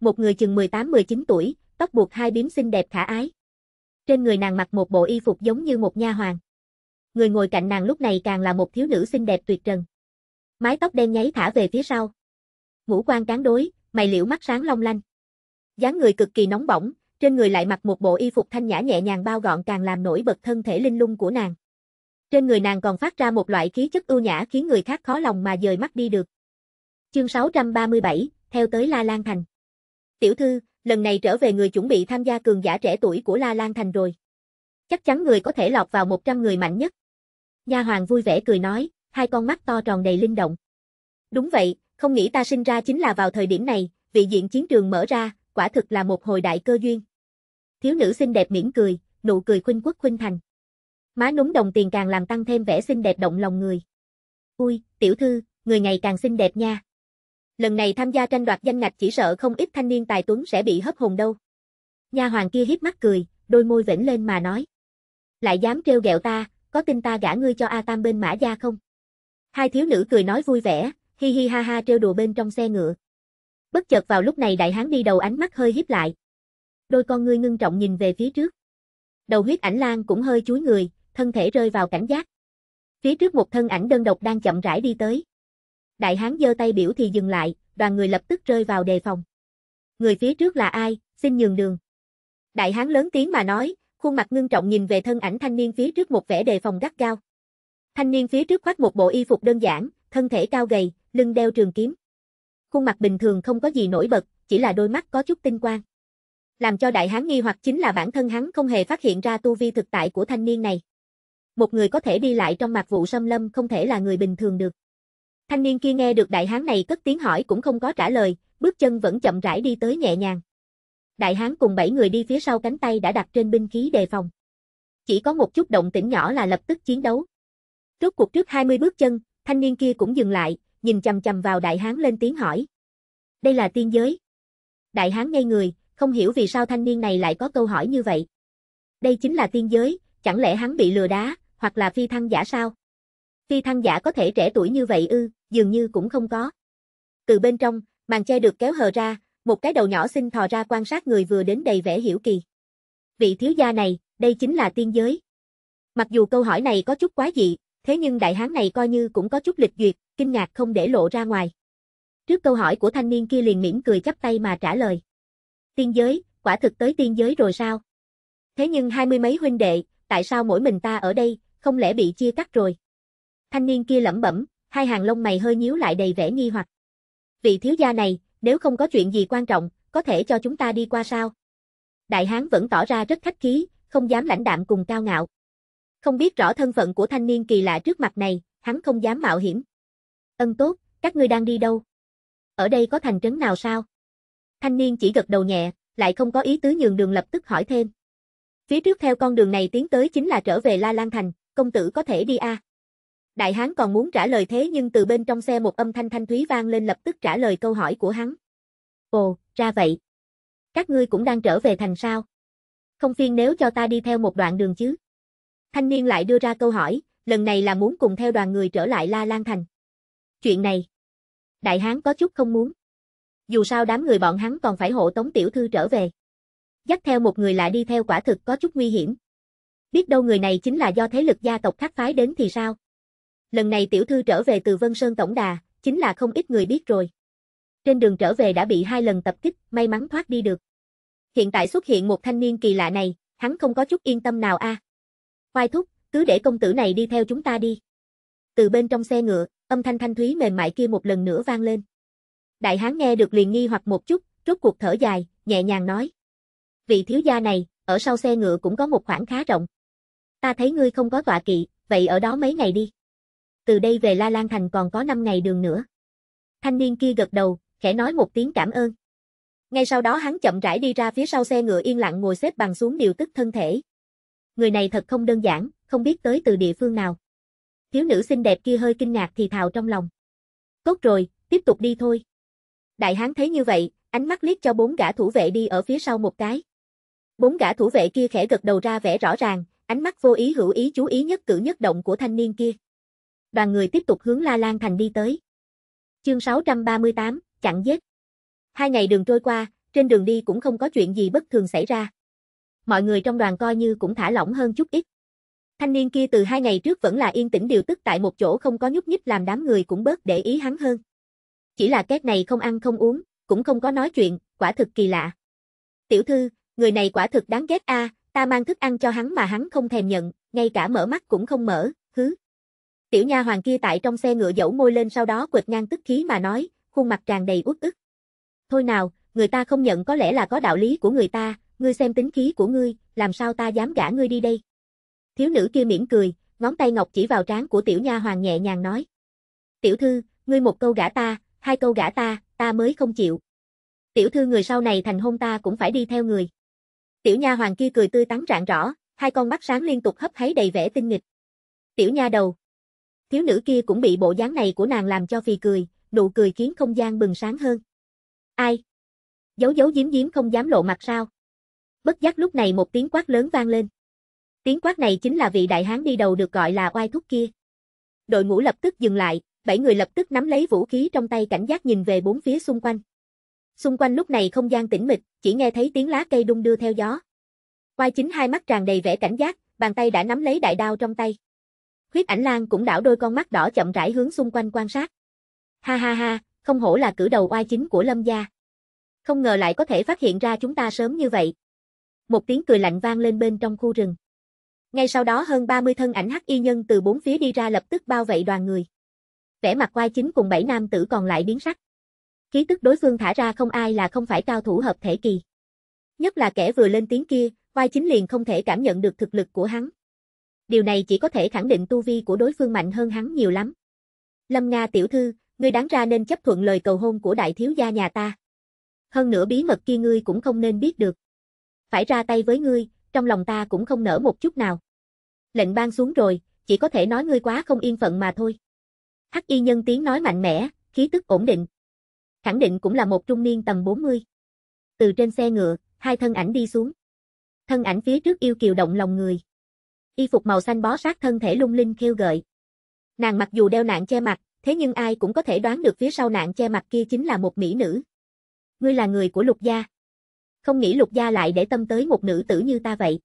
Một người chừng 18-19 tuổi, tóc buộc hai biếm xinh đẹp khả ái. Trên người nàng mặc một bộ y phục giống như một nha hoàng. Người ngồi cạnh nàng lúc này càng là một thiếu nữ xinh đẹp tuyệt trần. Mái tóc đen nháy thả về phía sau. Ngũ quan cán đối, mày liễu mắt sáng long lanh. dáng người cực kỳ nóng bỏng, trên người lại mặc một bộ y phục thanh nhã nhẹ nhàng bao gọn càng làm nổi bật thân thể linh lung của nàng. Trên người nàng còn phát ra một loại khí chất ưu nhã khiến người khác khó lòng mà dời mắt đi được. Chương 637, theo tới La Lan Thành. Tiểu thư, lần này trở về người chuẩn bị tham gia cường giả trẻ tuổi của La Lan Thành rồi. Chắc chắn người có thể lọt vào 100 người mạnh nhất. Nha hoàng vui vẻ cười nói, hai con mắt to tròn đầy linh động. Đúng vậy, không nghĩ ta sinh ra chính là vào thời điểm này, vị diện chiến trường mở ra, quả thực là một hồi đại cơ duyên. Thiếu nữ xinh đẹp mỉm cười, nụ cười khuynh quốc khuynh thành. Má núng đồng tiền càng làm tăng thêm vẻ xinh đẹp động lòng người. Ui, tiểu thư, người ngày càng xinh đẹp nha. Lần này tham gia tranh đoạt danh ngạch chỉ sợ không ít thanh niên tài tuấn sẽ bị hấp hồn đâu. Nha hoàng kia híp mắt cười, đôi môi vểnh lên mà nói. Lại dám trêu ghẹo ta, có tin ta gả ngươi cho A Tam bên mã gia không? Hai thiếu nữ cười nói vui vẻ, hi hi ha ha trêu đùa bên trong xe ngựa. Bất chợt vào lúc này đại hán đi đầu ánh mắt hơi híp lại. Đôi con ngươi ngưng trọng nhìn về phía trước. Đầu huyết ảnh lan cũng hơi chúi người, thân thể rơi vào cảnh giác. Phía trước một thân ảnh đơn độc đang chậm rãi đi tới. Đại hán giơ tay biểu thì dừng lại, đoàn người lập tức rơi vào đề phòng. Người phía trước là ai, xin nhường đường. Đại hán lớn tiếng mà nói, khuôn mặt ngưng trọng nhìn về thân ảnh thanh niên phía trước một vẻ đề phòng gắt gao. Thanh niên phía trước khoác một bộ y phục đơn giản, thân thể cao gầy, lưng đeo trường kiếm. Khuôn mặt bình thường không có gì nổi bật, chỉ là đôi mắt có chút tinh quang. Làm cho đại hán nghi hoặc chính là bản thân hắn không hề phát hiện ra tu vi thực tại của thanh niên này. Một người có thể đi lại trong mặt vụ xâm lâm không thể là người bình thường được. Thanh niên kia nghe được đại hán này cất tiếng hỏi cũng không có trả lời, bước chân vẫn chậm rãi đi tới nhẹ nhàng. Đại hán cùng bảy người đi phía sau cánh tay đã đặt trên binh khí đề phòng. Chỉ có một chút động tĩnh nhỏ là lập tức chiến đấu. Rốt cuộc trước 20 bước chân, thanh niên kia cũng dừng lại, nhìn chằm chằm vào đại hán lên tiếng hỏi. Đây là tiên giới. Đại hán ngây người, không hiểu vì sao thanh niên này lại có câu hỏi như vậy. Đây chính là tiên giới, chẳng lẽ hắn bị lừa đá, hoặc là phi thăng giả sao? Phi thăng giả có thể trẻ tuổi như vậy ư, dường như cũng không có. Từ bên trong, màn che được kéo hờ ra, một cái đầu nhỏ xinh thò ra quan sát người vừa đến đầy vẻ hiểu kỳ. Vị thiếu gia này, đây chính là tiên giới. Mặc dù câu hỏi này có chút quá dị, Thế nhưng đại hán này coi như cũng có chút lịch duyệt, kinh ngạc không để lộ ra ngoài. Trước câu hỏi của thanh niên kia liền mỉm cười chắp tay mà trả lời. Tiên giới, quả thực tới tiên giới rồi sao? Thế nhưng hai mươi mấy huynh đệ, tại sao mỗi mình ta ở đây, không lẽ bị chia cắt rồi? Thanh niên kia lẩm bẩm, hai hàng lông mày hơi nhíu lại đầy vẻ nghi hoặc. Vị thiếu gia này, nếu không có chuyện gì quan trọng, có thể cho chúng ta đi qua sao? Đại hán vẫn tỏ ra rất khách khí, không dám lãnh đạm cùng cao ngạo. Không biết rõ thân phận của thanh niên kỳ lạ trước mặt này, hắn không dám mạo hiểm. Ân tốt, các ngươi đang đi đâu? Ở đây có thành trấn nào sao? Thanh niên chỉ gật đầu nhẹ, lại không có ý tứ nhường đường lập tức hỏi thêm. Phía trước theo con đường này tiến tới chính là trở về La Lan Thành, công tử có thể đi a à? Đại hán còn muốn trả lời thế nhưng từ bên trong xe một âm thanh thanh thúy vang lên lập tức trả lời câu hỏi của hắn. Ồ, ra vậy. Các ngươi cũng đang trở về thành sao? Không phiên nếu cho ta đi theo một đoạn đường chứ? Thanh niên lại đưa ra câu hỏi, lần này là muốn cùng theo đoàn người trở lại La Lan Thành. Chuyện này, đại hán có chút không muốn. Dù sao đám người bọn hắn còn phải hộ tống tiểu thư trở về. Dắt theo một người lạ đi theo quả thực có chút nguy hiểm. Biết đâu người này chính là do thế lực gia tộc khác phái đến thì sao? Lần này tiểu thư trở về từ Vân Sơn Tổng Đà, chính là không ít người biết rồi. Trên đường trở về đã bị hai lần tập kích, may mắn thoát đi được. Hiện tại xuất hiện một thanh niên kỳ lạ này, hắn không có chút yên tâm nào a. À. Khoai thúc, cứ để công tử này đi theo chúng ta đi. Từ bên trong xe ngựa, âm thanh thanh thúy mềm mại kia một lần nữa vang lên. Đại hán nghe được liền nghi hoặc một chút, rốt cuộc thở dài, nhẹ nhàng nói. Vị thiếu gia này, ở sau xe ngựa cũng có một khoảng khá rộng. Ta thấy ngươi không có tọa kỵ, vậy ở đó mấy ngày đi. Từ đây về La Lan Thành còn có 5 ngày đường nữa. Thanh niên kia gật đầu, khẽ nói một tiếng cảm ơn. Ngay sau đó hắn chậm rãi đi ra phía sau xe ngựa yên lặng ngồi xếp bằng xuống điều tức thân thể, người này thật không đơn giản, không biết tới từ địa phương nào. Thiếu nữ xinh đẹp kia hơi kinh ngạc thì thào trong lòng. Tốt rồi, tiếp tục đi thôi. Đại hán thấy như vậy, ánh mắt liếc cho bốn gã thủ vệ đi ở phía sau một cái. Bốn gã thủ vệ kia khẽ gật đầu ra vẻ rõ ràng, ánh mắt vô ý hữu ý chú ý nhất cử nhất động của thanh niên kia. Đoàn người tiếp tục hướng La Lan Thành đi tới. Chương 638, chặn giết. Hai ngày đường trôi qua, trên đường đi cũng không có chuyện gì bất thường xảy ra mọi người trong đoàn coi như cũng thả lỏng hơn chút ít. Thanh niên kia từ hai ngày trước vẫn là yên tĩnh điều tức tại một chỗ không có nhúc nhích làm đám người cũng bớt để ý hắn hơn. Chỉ là két này không ăn không uống, cũng không có nói chuyện, quả thực kỳ lạ. Tiểu thư, người này quả thực đáng ghét a, ta mang thức ăn cho hắn mà hắn không thèm nhận, ngay cả mở mắt cũng không mở, hứ. Tiểu nha hoàng kia tại trong xe ngựa dẫu môi lên sau đó quệt ngang tức khí mà nói, khuôn mặt tràn đầy uất ức. Thôi nào, người ta không nhận có lẽ là có đạo lý của người ta, ngươi xem tính khí của ngươi, làm sao ta dám gả ngươi đi đây. Thiếu nữ kia mỉm cười, ngón tay ngọc chỉ vào trán của tiểu nha hoàng nhẹ nhàng nói. Tiểu thư, ngươi một câu gả ta, hai câu gả ta, ta mới không chịu. Tiểu thư người sau này thành hôn ta cũng phải đi theo người. Tiểu nha hoàng kia cười tươi tắn rạng rõ, hai con mắt sáng liên tục hấp háy đầy vẻ tinh nghịch. Tiểu nha đầu. Thiếu nữ kia cũng bị bộ dáng này của nàng làm cho phì cười, nụ cười khiến không gian bừng sáng hơn. Ai? Giấu giấu giếm giếm không dám lộ mặt sao? Bất giác lúc này một tiếng quát lớn vang lên. Tiếng quát này chính là vị đại hán đi đầu được gọi là oai thúc kia. Đội ngũ lập tức dừng lại, bảy người lập tức nắm lấy vũ khí trong tay cảnh giác nhìn về bốn phía xung quanh. Xung quanh lúc này không gian tĩnh mịch, chỉ nghe thấy tiếng lá cây đung đưa theo gió. Oai chính hai mắt tràn đầy vẻ cảnh giác, bàn tay đã nắm lấy đại đao trong tay. Huyết ảnh lan cũng đảo đôi con mắt đỏ chậm rãi hướng xung quanh quan sát. Ha ha ha, không hổ là cử đầu oai chính của lâm gia. Không ngờ lại có thể phát hiện ra chúng ta sớm như vậy, một tiếng cười lạnh vang lên bên trong khu rừng. Ngay sau đó hơn 30 thân ảnh hắc y nhân từ bốn phía đi ra lập tức bao vây đoàn người. Vẻ mặt quai chính cùng bảy nam tử còn lại biến sắc. Khí tức đối phương thả ra không ai là không phải cao thủ hợp thể kỳ. Nhất là kẻ vừa lên tiếng kia, quai chính liền không thể cảm nhận được thực lực của hắn. Điều này chỉ có thể khẳng định tu vi của đối phương mạnh hơn hắn nhiều lắm. Lâm Nga tiểu thư, ngươi đáng ra nên chấp thuận lời cầu hôn của đại thiếu gia nhà ta. Hơn nữa bí mật kia ngươi cũng không nên biết được phải ra tay với ngươi, trong lòng ta cũng không nở một chút nào. Lệnh ban xuống rồi, chỉ có thể nói ngươi quá không yên phận mà thôi. Hắc y nhân tiếng nói mạnh mẽ, khí tức ổn định. Khẳng định cũng là một trung niên tầm 40. Từ trên xe ngựa, hai thân ảnh đi xuống. Thân ảnh phía trước yêu kiều động lòng người. Y phục màu xanh bó sát thân thể lung linh khêu gợi. Nàng mặc dù đeo nạn che mặt, thế nhưng ai cũng có thể đoán được phía sau nạn che mặt kia chính là một mỹ nữ. Ngươi là người của lục gia không nghĩ lục gia lại để tâm tới một nữ tử như ta vậy.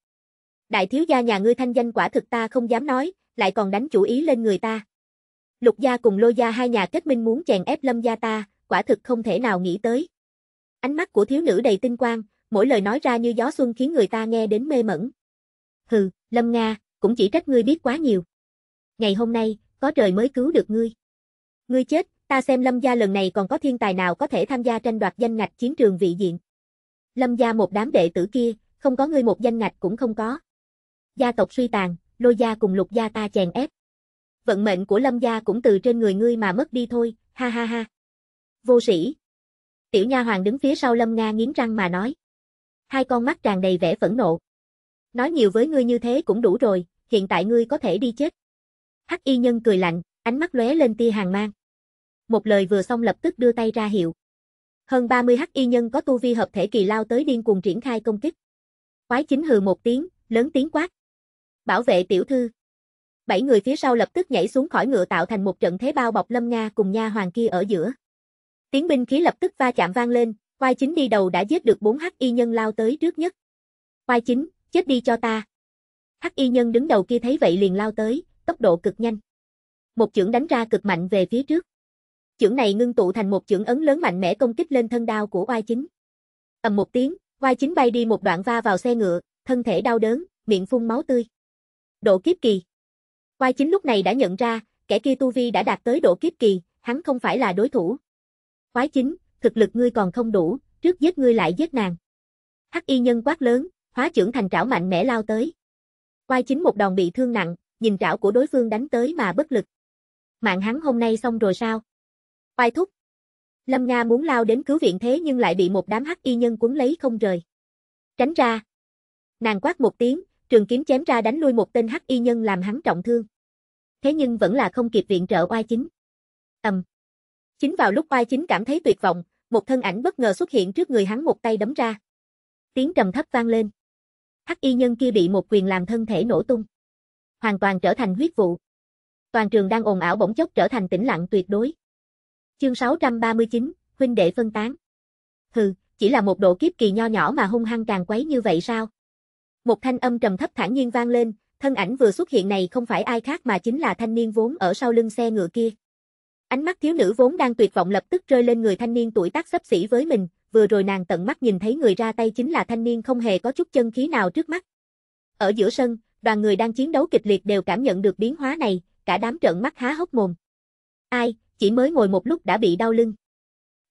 Đại thiếu gia nhà ngươi thanh danh quả thực ta không dám nói, lại còn đánh chủ ý lên người ta. Lục gia cùng lôi gia hai nhà kết minh muốn chèn ép lâm gia ta, quả thực không thể nào nghĩ tới. Ánh mắt của thiếu nữ đầy tinh quang, mỗi lời nói ra như gió xuân khiến người ta nghe đến mê mẩn. Hừ, Lâm Nga, cũng chỉ trách ngươi biết quá nhiều. Ngày hôm nay, có trời mới cứu được ngươi. Ngươi chết, ta xem Lâm gia lần này còn có thiên tài nào có thể tham gia tranh đoạt danh ngạch chiến trường vị diện. Lâm gia một đám đệ tử kia, không có ngươi một danh ngạch cũng không có. Gia tộc suy tàn, lôi gia cùng lục gia ta chèn ép. Vận mệnh của lâm gia cũng từ trên người ngươi mà mất đi thôi, ha ha ha. Vô sĩ. Tiểu nha hoàng đứng phía sau lâm Nga nghiến răng mà nói. Hai con mắt tràn đầy vẻ phẫn nộ. Nói nhiều với ngươi như thế cũng đủ rồi, hiện tại ngươi có thể đi chết. Hắc y nhân cười lạnh, ánh mắt lóe lên tia hàng mang. Một lời vừa xong lập tức đưa tay ra hiệu. Hơn 30 hắc y nhân có tu vi hợp thể kỳ lao tới điên cuồng triển khai công kích. Quái chính hừ một tiếng, lớn tiếng quát. Bảo vệ tiểu thư. Bảy người phía sau lập tức nhảy xuống khỏi ngựa tạo thành một trận thế bao bọc Lâm Nga cùng nha hoàng kia ở giữa. Tiếng binh khí lập tức va chạm vang lên, Quai chính đi đầu đã giết được bốn hắc y nhân lao tới trước nhất. Quai chính, chết đi cho ta. Hắc y nhân đứng đầu kia thấy vậy liền lao tới, tốc độ cực nhanh. Một chưởng đánh ra cực mạnh về phía trước chưởng này ngưng tụ thành một chưởng ấn lớn mạnh mẽ công kích lên thân đao của oai chính. ầm một tiếng, oai chính bay đi một đoạn va vào xe ngựa, thân thể đau đớn, miệng phun máu tươi. Độ kiếp kỳ. Oai chính lúc này đã nhận ra, kẻ kia tu vi đã đạt tới độ kiếp kỳ, hắn không phải là đối thủ. Oái chính, thực lực ngươi còn không đủ, trước giết ngươi lại giết nàng. Hắc y nhân quát lớn, hóa trưởng thành trảo mạnh mẽ lao tới. Oai chính một đòn bị thương nặng, nhìn trảo của đối phương đánh tới mà bất lực. Mạng hắn hôm nay xong rồi sao? Oai thúc. Lâm Nga muốn lao đến cứu viện thế nhưng lại bị một đám hắc y nhân cuốn lấy không rời. Tránh ra. Nàng quát một tiếng, trường kiếm chém ra đánh lui một tên hắc y nhân làm hắn trọng thương. Thế nhưng vẫn là không kịp viện trợ oai chính. Ầm. Chính vào lúc oai chính cảm thấy tuyệt vọng, một thân ảnh bất ngờ xuất hiện trước người hắn một tay đấm ra. Tiếng trầm thấp vang lên. Hắc y nhân kia bị một quyền làm thân thể nổ tung, hoàn toàn trở thành huyết vụ. Toàn trường đang ồn ảo bỗng chốc trở thành tĩnh lặng tuyệt đối. Chương 639, huynh đệ phân tán. Hừ, chỉ là một độ kiếp kỳ nho nhỏ mà hung hăng càng quấy như vậy sao? Một thanh âm trầm thấp thản nhiên vang lên, thân ảnh vừa xuất hiện này không phải ai khác mà chính là thanh niên vốn ở sau lưng xe ngựa kia. Ánh mắt thiếu nữ vốn đang tuyệt vọng lập tức rơi lên người thanh niên tuổi tác xấp xỉ với mình, vừa rồi nàng tận mắt nhìn thấy người ra tay chính là thanh niên không hề có chút chân khí nào trước mắt. Ở giữa sân, đoàn người đang chiến đấu kịch liệt đều cảm nhận được biến hóa này, cả đám trợn mắt há hốc mồm. Ai, chỉ mới ngồi một lúc đã bị đau lưng.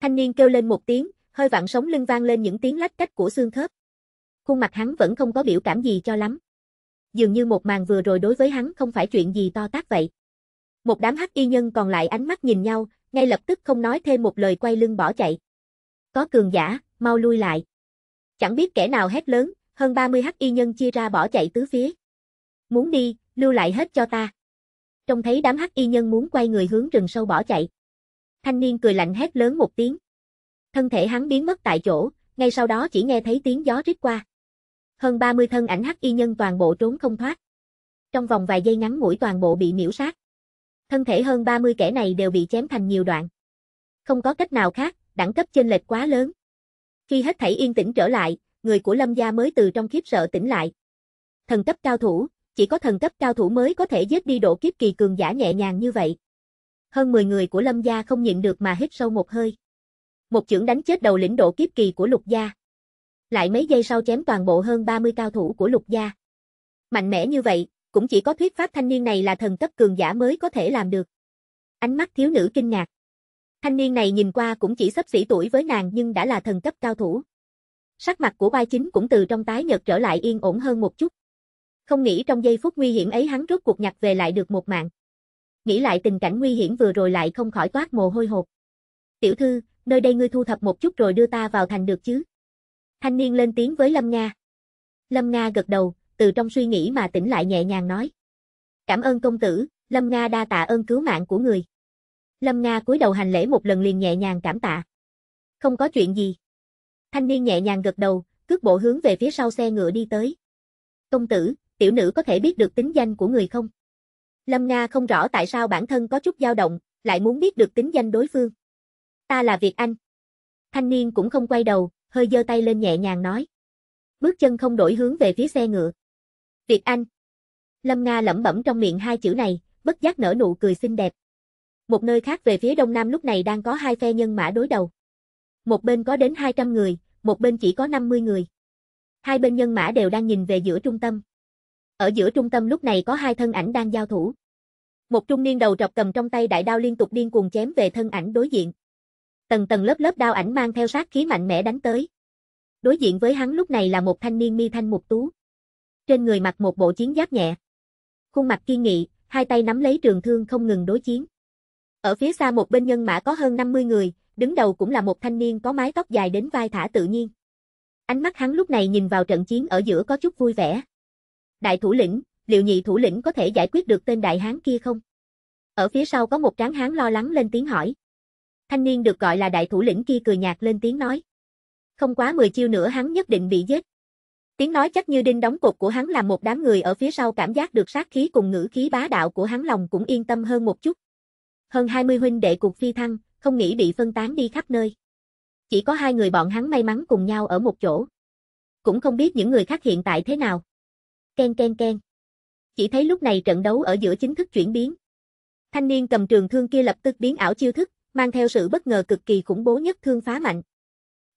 Thanh niên kêu lên một tiếng, hơi vặn sống lưng vang lên những tiếng lách cách của xương khớp. Khuôn mặt hắn vẫn không có biểu cảm gì cho lắm. Dường như một màn vừa rồi đối với hắn không phải chuyện gì to tác vậy. Một đám hắc y nhân còn lại ánh mắt nhìn nhau, ngay lập tức không nói thêm một lời quay lưng bỏ chạy. Có cường giả, mau lui lại. Chẳng biết kẻ nào hét lớn, hơn 30 hắc y nhân chia ra bỏ chạy tứ phía. Muốn đi, lưu lại hết cho ta. Trông thấy đám hắc y nhân muốn quay người hướng rừng sâu bỏ chạy. Thanh niên cười lạnh hét lớn một tiếng. Thân thể hắn biến mất tại chỗ, ngay sau đó chỉ nghe thấy tiếng gió rít qua. Hơn 30 thân ảnh hắc y nhân toàn bộ trốn không thoát. Trong vòng vài giây ngắn mũi toàn bộ bị miễu sát. Thân thể hơn 30 kẻ này đều bị chém thành nhiều đoạn. Không có cách nào khác, đẳng cấp chênh lệch quá lớn. Khi hết thảy yên tĩnh trở lại, người của Lâm gia mới từ trong khiếp sợ tỉnh lại. Thần cấp cao thủ, chỉ có thần cấp cao thủ mới có thể giết đi độ kiếp kỳ cường giả nhẹ nhàng như vậy. Hơn 10 người của Lâm gia không nhịn được mà hít sâu một hơi. Một chưởng đánh chết đầu lĩnh độ kiếp kỳ của Lục gia. Lại mấy giây sau chém toàn bộ hơn 30 cao thủ của Lục gia. Mạnh mẽ như vậy, cũng chỉ có thuyết pháp thanh niên này là thần cấp cường giả mới có thể làm được. Ánh mắt thiếu nữ kinh ngạc. Thanh niên này nhìn qua cũng chỉ sắp xỉ tuổi với nàng nhưng đã là thần cấp cao thủ. Sắc mặt của Bai Chính cũng từ trong tái nhợt trở lại yên ổn hơn một chút. Không nghĩ trong giây phút nguy hiểm ấy hắn rốt cuộc nhặt về lại được một mạng. Nghĩ lại tình cảnh nguy hiểm vừa rồi lại không khỏi toát mồ hôi hột. Tiểu thư, nơi đây ngươi thu thập một chút rồi đưa ta vào thành được chứ? Thanh niên lên tiếng với Lâm Nga. Lâm Nga gật đầu, từ trong suy nghĩ mà tỉnh lại nhẹ nhàng nói. Cảm ơn công tử, Lâm Nga đa tạ ơn cứu mạng của người. Lâm Nga cúi đầu hành lễ một lần liền nhẹ nhàng cảm tạ. Không có chuyện gì. Thanh niên nhẹ nhàng gật đầu, cước bộ hướng về phía sau xe ngựa đi tới. Công tử, tiểu nữ có thể biết được tính danh của người không? Lâm Nga không rõ tại sao bản thân có chút dao động, lại muốn biết được tính danh đối phương. Ta là Việt Anh. Thanh niên cũng không quay đầu, hơi giơ tay lên nhẹ nhàng nói. Bước chân không đổi hướng về phía xe ngựa. Việt Anh. Lâm Nga lẩm bẩm trong miệng hai chữ này, bất giác nở nụ cười xinh đẹp. Một nơi khác về phía đông nam lúc này đang có hai phe nhân mã đối đầu. Một bên có đến 200 người, một bên chỉ có 50 người. Hai bên nhân mã đều đang nhìn về giữa trung tâm. Ở giữa trung tâm lúc này có hai thân ảnh đang giao thủ. Một trung niên đầu trọc cầm trong tay đại đao liên tục điên cuồng chém về thân ảnh đối diện. Tầng tầng lớp lớp đao ảnh mang theo sát khí mạnh mẽ đánh tới. Đối diện với hắn lúc này là một thanh niên mi thanh mục tú. Trên người mặc một bộ chiến giáp nhẹ. Khuôn mặt kiên nghị, hai tay nắm lấy trường thương không ngừng đối chiến. Ở phía xa một bên nhân mã có hơn 50 người, đứng đầu cũng là một thanh niên có mái tóc dài đến vai thả tự nhiên. Ánh mắt hắn lúc này nhìn vào trận chiến ở giữa có chút vui vẻ. Đại thủ lĩnh, liệu nhị thủ lĩnh có thể giải quyết được tên đại hán kia không? Ở phía sau có một tráng hán lo lắng lên tiếng hỏi. Thanh niên được gọi là đại thủ lĩnh kia cười nhạt lên tiếng nói. Không quá 10 chiêu nữa hắn nhất định bị giết. Tiếng nói chắc như đinh đóng cột của hắn làm một đám người ở phía sau cảm giác được sát khí cùng ngữ khí bá đạo của hắn lòng cũng yên tâm hơn một chút. Hơn 20 huynh đệ cuộc phi thăng, không nghĩ bị phân tán đi khắp nơi. Chỉ có hai người bọn hắn may mắn cùng nhau ở một chỗ. Cũng không biết những người khác hiện tại thế nào. Ken ken ken. Chỉ thấy lúc này trận đấu ở giữa chính thức chuyển biến. Thanh niên cầm trường thương kia lập tức biến ảo chiêu thức, mang theo sự bất ngờ cực kỳ khủng bố nhất thương phá mạnh.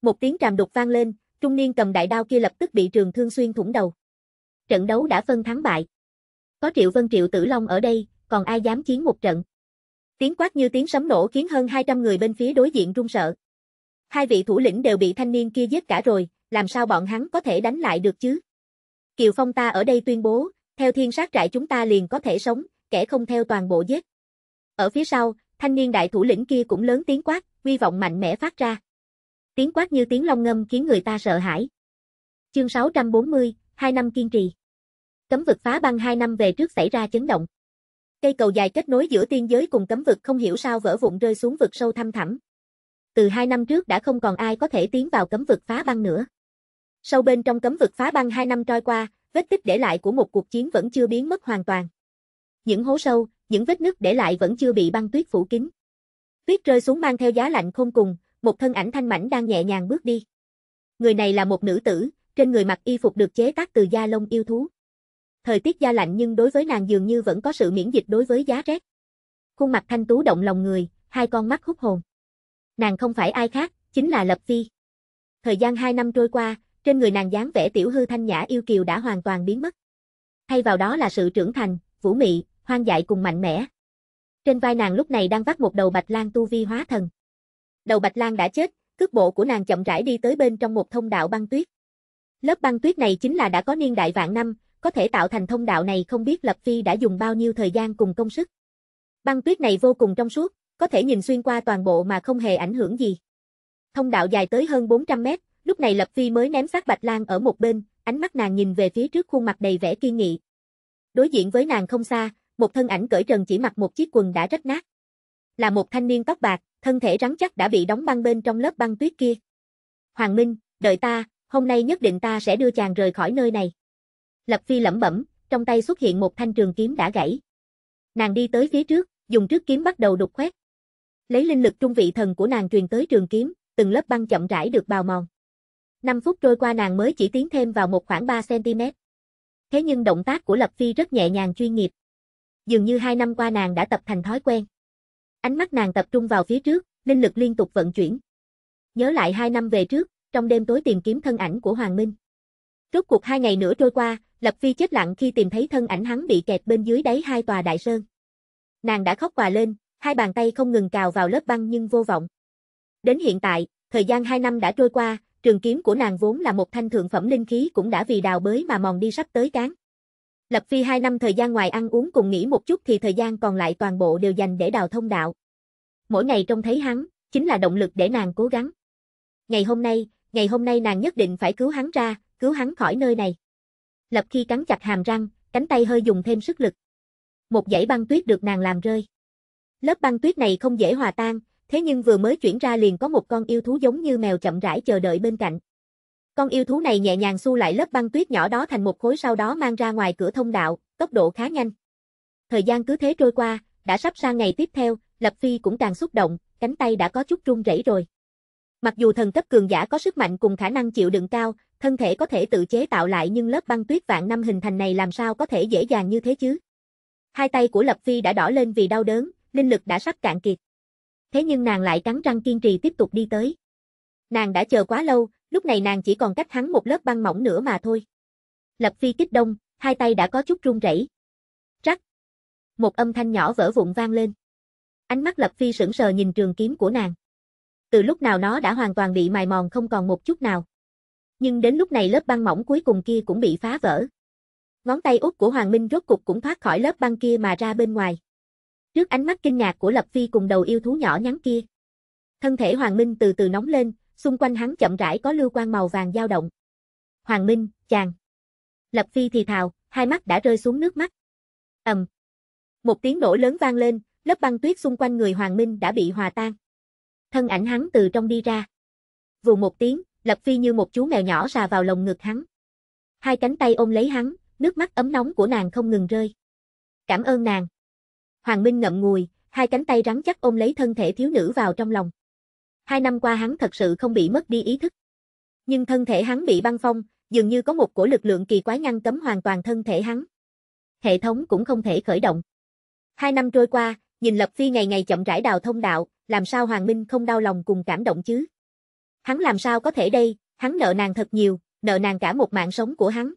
Một tiếng trầm đục vang lên, trung niên cầm đại đao kia lập tức bị trường thương xuyên thủng đầu. Trận đấu đã phân thắng bại. Có Triệu Vân Triệu Tử Long ở đây, còn ai dám chiến một trận. Tiếng quát như tiếng sấm nổ khiến hơn 200 người bên phía đối diện run sợ. Hai vị thủ lĩnh đều bị thanh niên kia giết cả rồi, làm sao bọn hắn có thể đánh lại được chứ? Kiều Phong ta ở đây tuyên bố, theo thiên sát trại chúng ta liền có thể sống, kẻ không theo toàn bộ giết. Ở phía sau, thanh niên đại thủ lĩnh kia cũng lớn tiếng quát, uy vọng mạnh mẽ phát ra. Tiếng quát như tiếng long ngâm khiến người ta sợ hãi. Chương 640, 2 năm kiên trì. Cấm vực phá băng 2 năm về trước xảy ra chấn động. Cây cầu dài kết nối giữa tiên giới cùng cấm vực không hiểu sao vỡ vụn rơi xuống vực sâu thăm thẳm. Từ 2 năm trước đã không còn ai có thể tiến vào cấm vực phá băng nữa. Sâu bên trong cấm vực phá băng hai năm trôi qua, vết tích để lại của một cuộc chiến vẫn chưa biến mất hoàn toàn. Những hố sâu, những vết nứt để lại vẫn chưa bị băng tuyết phủ kín. Tuyết rơi xuống mang theo giá lạnh không cùng, một thân ảnh thanh mảnh đang nhẹ nhàng bước đi. Người này là một nữ tử, trên người mặc y phục được chế tác từ da lông yêu thú. Thời tiết da lạnh nhưng đối với nàng dường như vẫn có sự miễn dịch đối với giá rét. Khuôn mặt thanh tú động lòng người, hai con mắt hút hồn. Nàng không phải ai khác, chính là Lập Phi. Thời gian hai năm trôi qua, trên người nàng dáng vẻ tiểu hư thanh nhã yêu kiều đã hoàn toàn biến mất. Thay vào đó là sự trưởng thành, vũ mị, hoang dại cùng mạnh mẽ. Trên vai nàng lúc này đang vắt một đầu bạch lang tu vi hóa thần. Đầu bạch lang đã chết, cước bộ của nàng chậm rãi đi tới bên trong một thông đạo băng tuyết. Lớp băng tuyết này chính là đã có niên đại vạn năm, có thể tạo thành thông đạo này không biết Lập Phi đã dùng bao nhiêu thời gian cùng công sức. Băng tuyết này vô cùng trong suốt, có thể nhìn xuyên qua toàn bộ mà không hề ảnh hưởng gì. Thông đạo dài tới hơn 400 mét, lúc này Lập Phi mới ném xác Bạch lang ở một bên, ánh mắt nàng nhìn về phía trước khuôn mặt đầy vẻ kiên nghị. Đối diện với nàng không xa, một thân ảnh cởi trần chỉ mặc một chiếc quần đã rách nát. Là một thanh niên tóc bạc, thân thể rắn chắc đã bị đóng băng bên trong lớp băng tuyết kia. Hoàng Minh, đợi ta, hôm nay nhất định ta sẽ đưa chàng rời khỏi nơi này. Lập Phi lẩm bẩm, trong tay xuất hiện một thanh trường kiếm đã gãy. Nàng đi tới phía trước, dùng trước kiếm bắt đầu đục khoét. Lấy linh lực trung vị thần của nàng truyền tới trường kiếm, từng lớp băng chậm rãi được bào mòn. 5 phút trôi qua nàng mới chỉ tiến thêm vào một khoảng 3cm. Thế nhưng động tác của Lập Phi rất nhẹ nhàng chuyên nghiệp. Dường như hai năm qua nàng đã tập thành thói quen. Ánh mắt nàng tập trung vào phía trước, linh lực liên tục vận chuyển. Nhớ lại hai năm về trước, trong đêm tối tìm kiếm thân ảnh của Hoàng Minh. Rốt cuộc hai ngày nữa trôi qua, Lập Phi chết lặng khi tìm thấy thân ảnh hắn bị kẹt bên dưới đáy hai tòa đại sơn. Nàng đã khóc quà lên, hai bàn tay không ngừng cào vào lớp băng nhưng vô vọng. Đến hiện tại, thời gian hai năm đã trôi qua, trường kiếm của nàng vốn là một thanh thượng phẩm linh khí cũng đã vì đào bới mà mòn đi sắp tới cán. Lập Phi hai năm thời gian ngoài ăn uống cùng nghỉ một chút thì thời gian còn lại toàn bộ đều dành để đào thông đạo. Mỗi ngày trông thấy hắn, chính là động lực để nàng cố gắng. Ngày hôm nay, ngày hôm nay nàng nhất định phải cứu hắn ra, cứu hắn khỏi nơi này. Lập khi cắn chặt hàm răng, cánh tay hơi dùng thêm sức lực. Một dãy băng tuyết được nàng làm rơi. Lớp băng tuyết này không dễ hòa tan, Thế nhưng vừa mới chuyển ra liền có một con yêu thú giống như mèo chậm rãi chờ đợi bên cạnh. Con yêu thú này nhẹ nhàng xu lại lớp băng tuyết nhỏ đó thành một khối sau đó mang ra ngoài cửa thông đạo, tốc độ khá nhanh. Thời gian cứ thế trôi qua, đã sắp sang ngày tiếp theo, Lập Phi cũng càng xúc động, cánh tay đã có chút run rẩy rồi. Mặc dù thần cấp cường giả có sức mạnh cùng khả năng chịu đựng cao, thân thể có thể tự chế tạo lại nhưng lớp băng tuyết vạn năm hình thành này làm sao có thể dễ dàng như thế chứ? Hai tay của Lập Phi đã đỏ lên vì đau đớn, linh lực đã sắp cạn kiệt thế nhưng nàng lại cắn răng kiên trì tiếp tục đi tới. Nàng đã chờ quá lâu, lúc này nàng chỉ còn cách hắn một lớp băng mỏng nữa mà thôi. Lập Phi kích đông, hai tay đã có chút run rẩy. Rắc. Một âm thanh nhỏ vỡ vụn vang lên. Ánh mắt Lập Phi sững sờ nhìn trường kiếm của nàng. Từ lúc nào nó đã hoàn toàn bị mài mòn không còn một chút nào. Nhưng đến lúc này lớp băng mỏng cuối cùng kia cũng bị phá vỡ. Ngón tay út của Hoàng Minh rốt cục cũng thoát khỏi lớp băng kia mà ra bên ngoài. Trước ánh mắt kinh ngạc của Lập Phi cùng đầu yêu thú nhỏ nhắn kia, thân thể Hoàng Minh từ từ nóng lên, xung quanh hắn chậm rãi có lưu quang màu vàng dao động. Hoàng Minh, chàng. Lập Phi thì thào, hai mắt đã rơi xuống nước mắt. Ầm. Một tiếng nổ lớn vang lên, lớp băng tuyết xung quanh người Hoàng Minh đã bị hòa tan. Thân ảnh hắn từ trong đi ra. Vù một tiếng, Lập Phi như một chú mèo nhỏ xà vào lồng ngực hắn. Hai cánh tay ôm lấy hắn, nước mắt ấm nóng của nàng không ngừng rơi. Cảm ơn nàng. Hoàng Minh ngậm ngùi, hai cánh tay rắn chắc ôm lấy thân thể thiếu nữ vào trong lòng. Hai năm qua hắn thật sự không bị mất đi ý thức. Nhưng thân thể hắn bị băng phong, dường như có một cổ lực lượng kỳ quái ngăn cấm hoàn toàn thân thể hắn. Hệ thống cũng không thể khởi động. Hai năm trôi qua, nhìn Lập Phi ngày ngày chậm rãi đào thông đạo, làm sao Hoàng Minh không đau lòng cùng cảm động chứ? Hắn làm sao có thể đây, hắn nợ nàng thật nhiều, nợ nàng cả một mạng sống của hắn.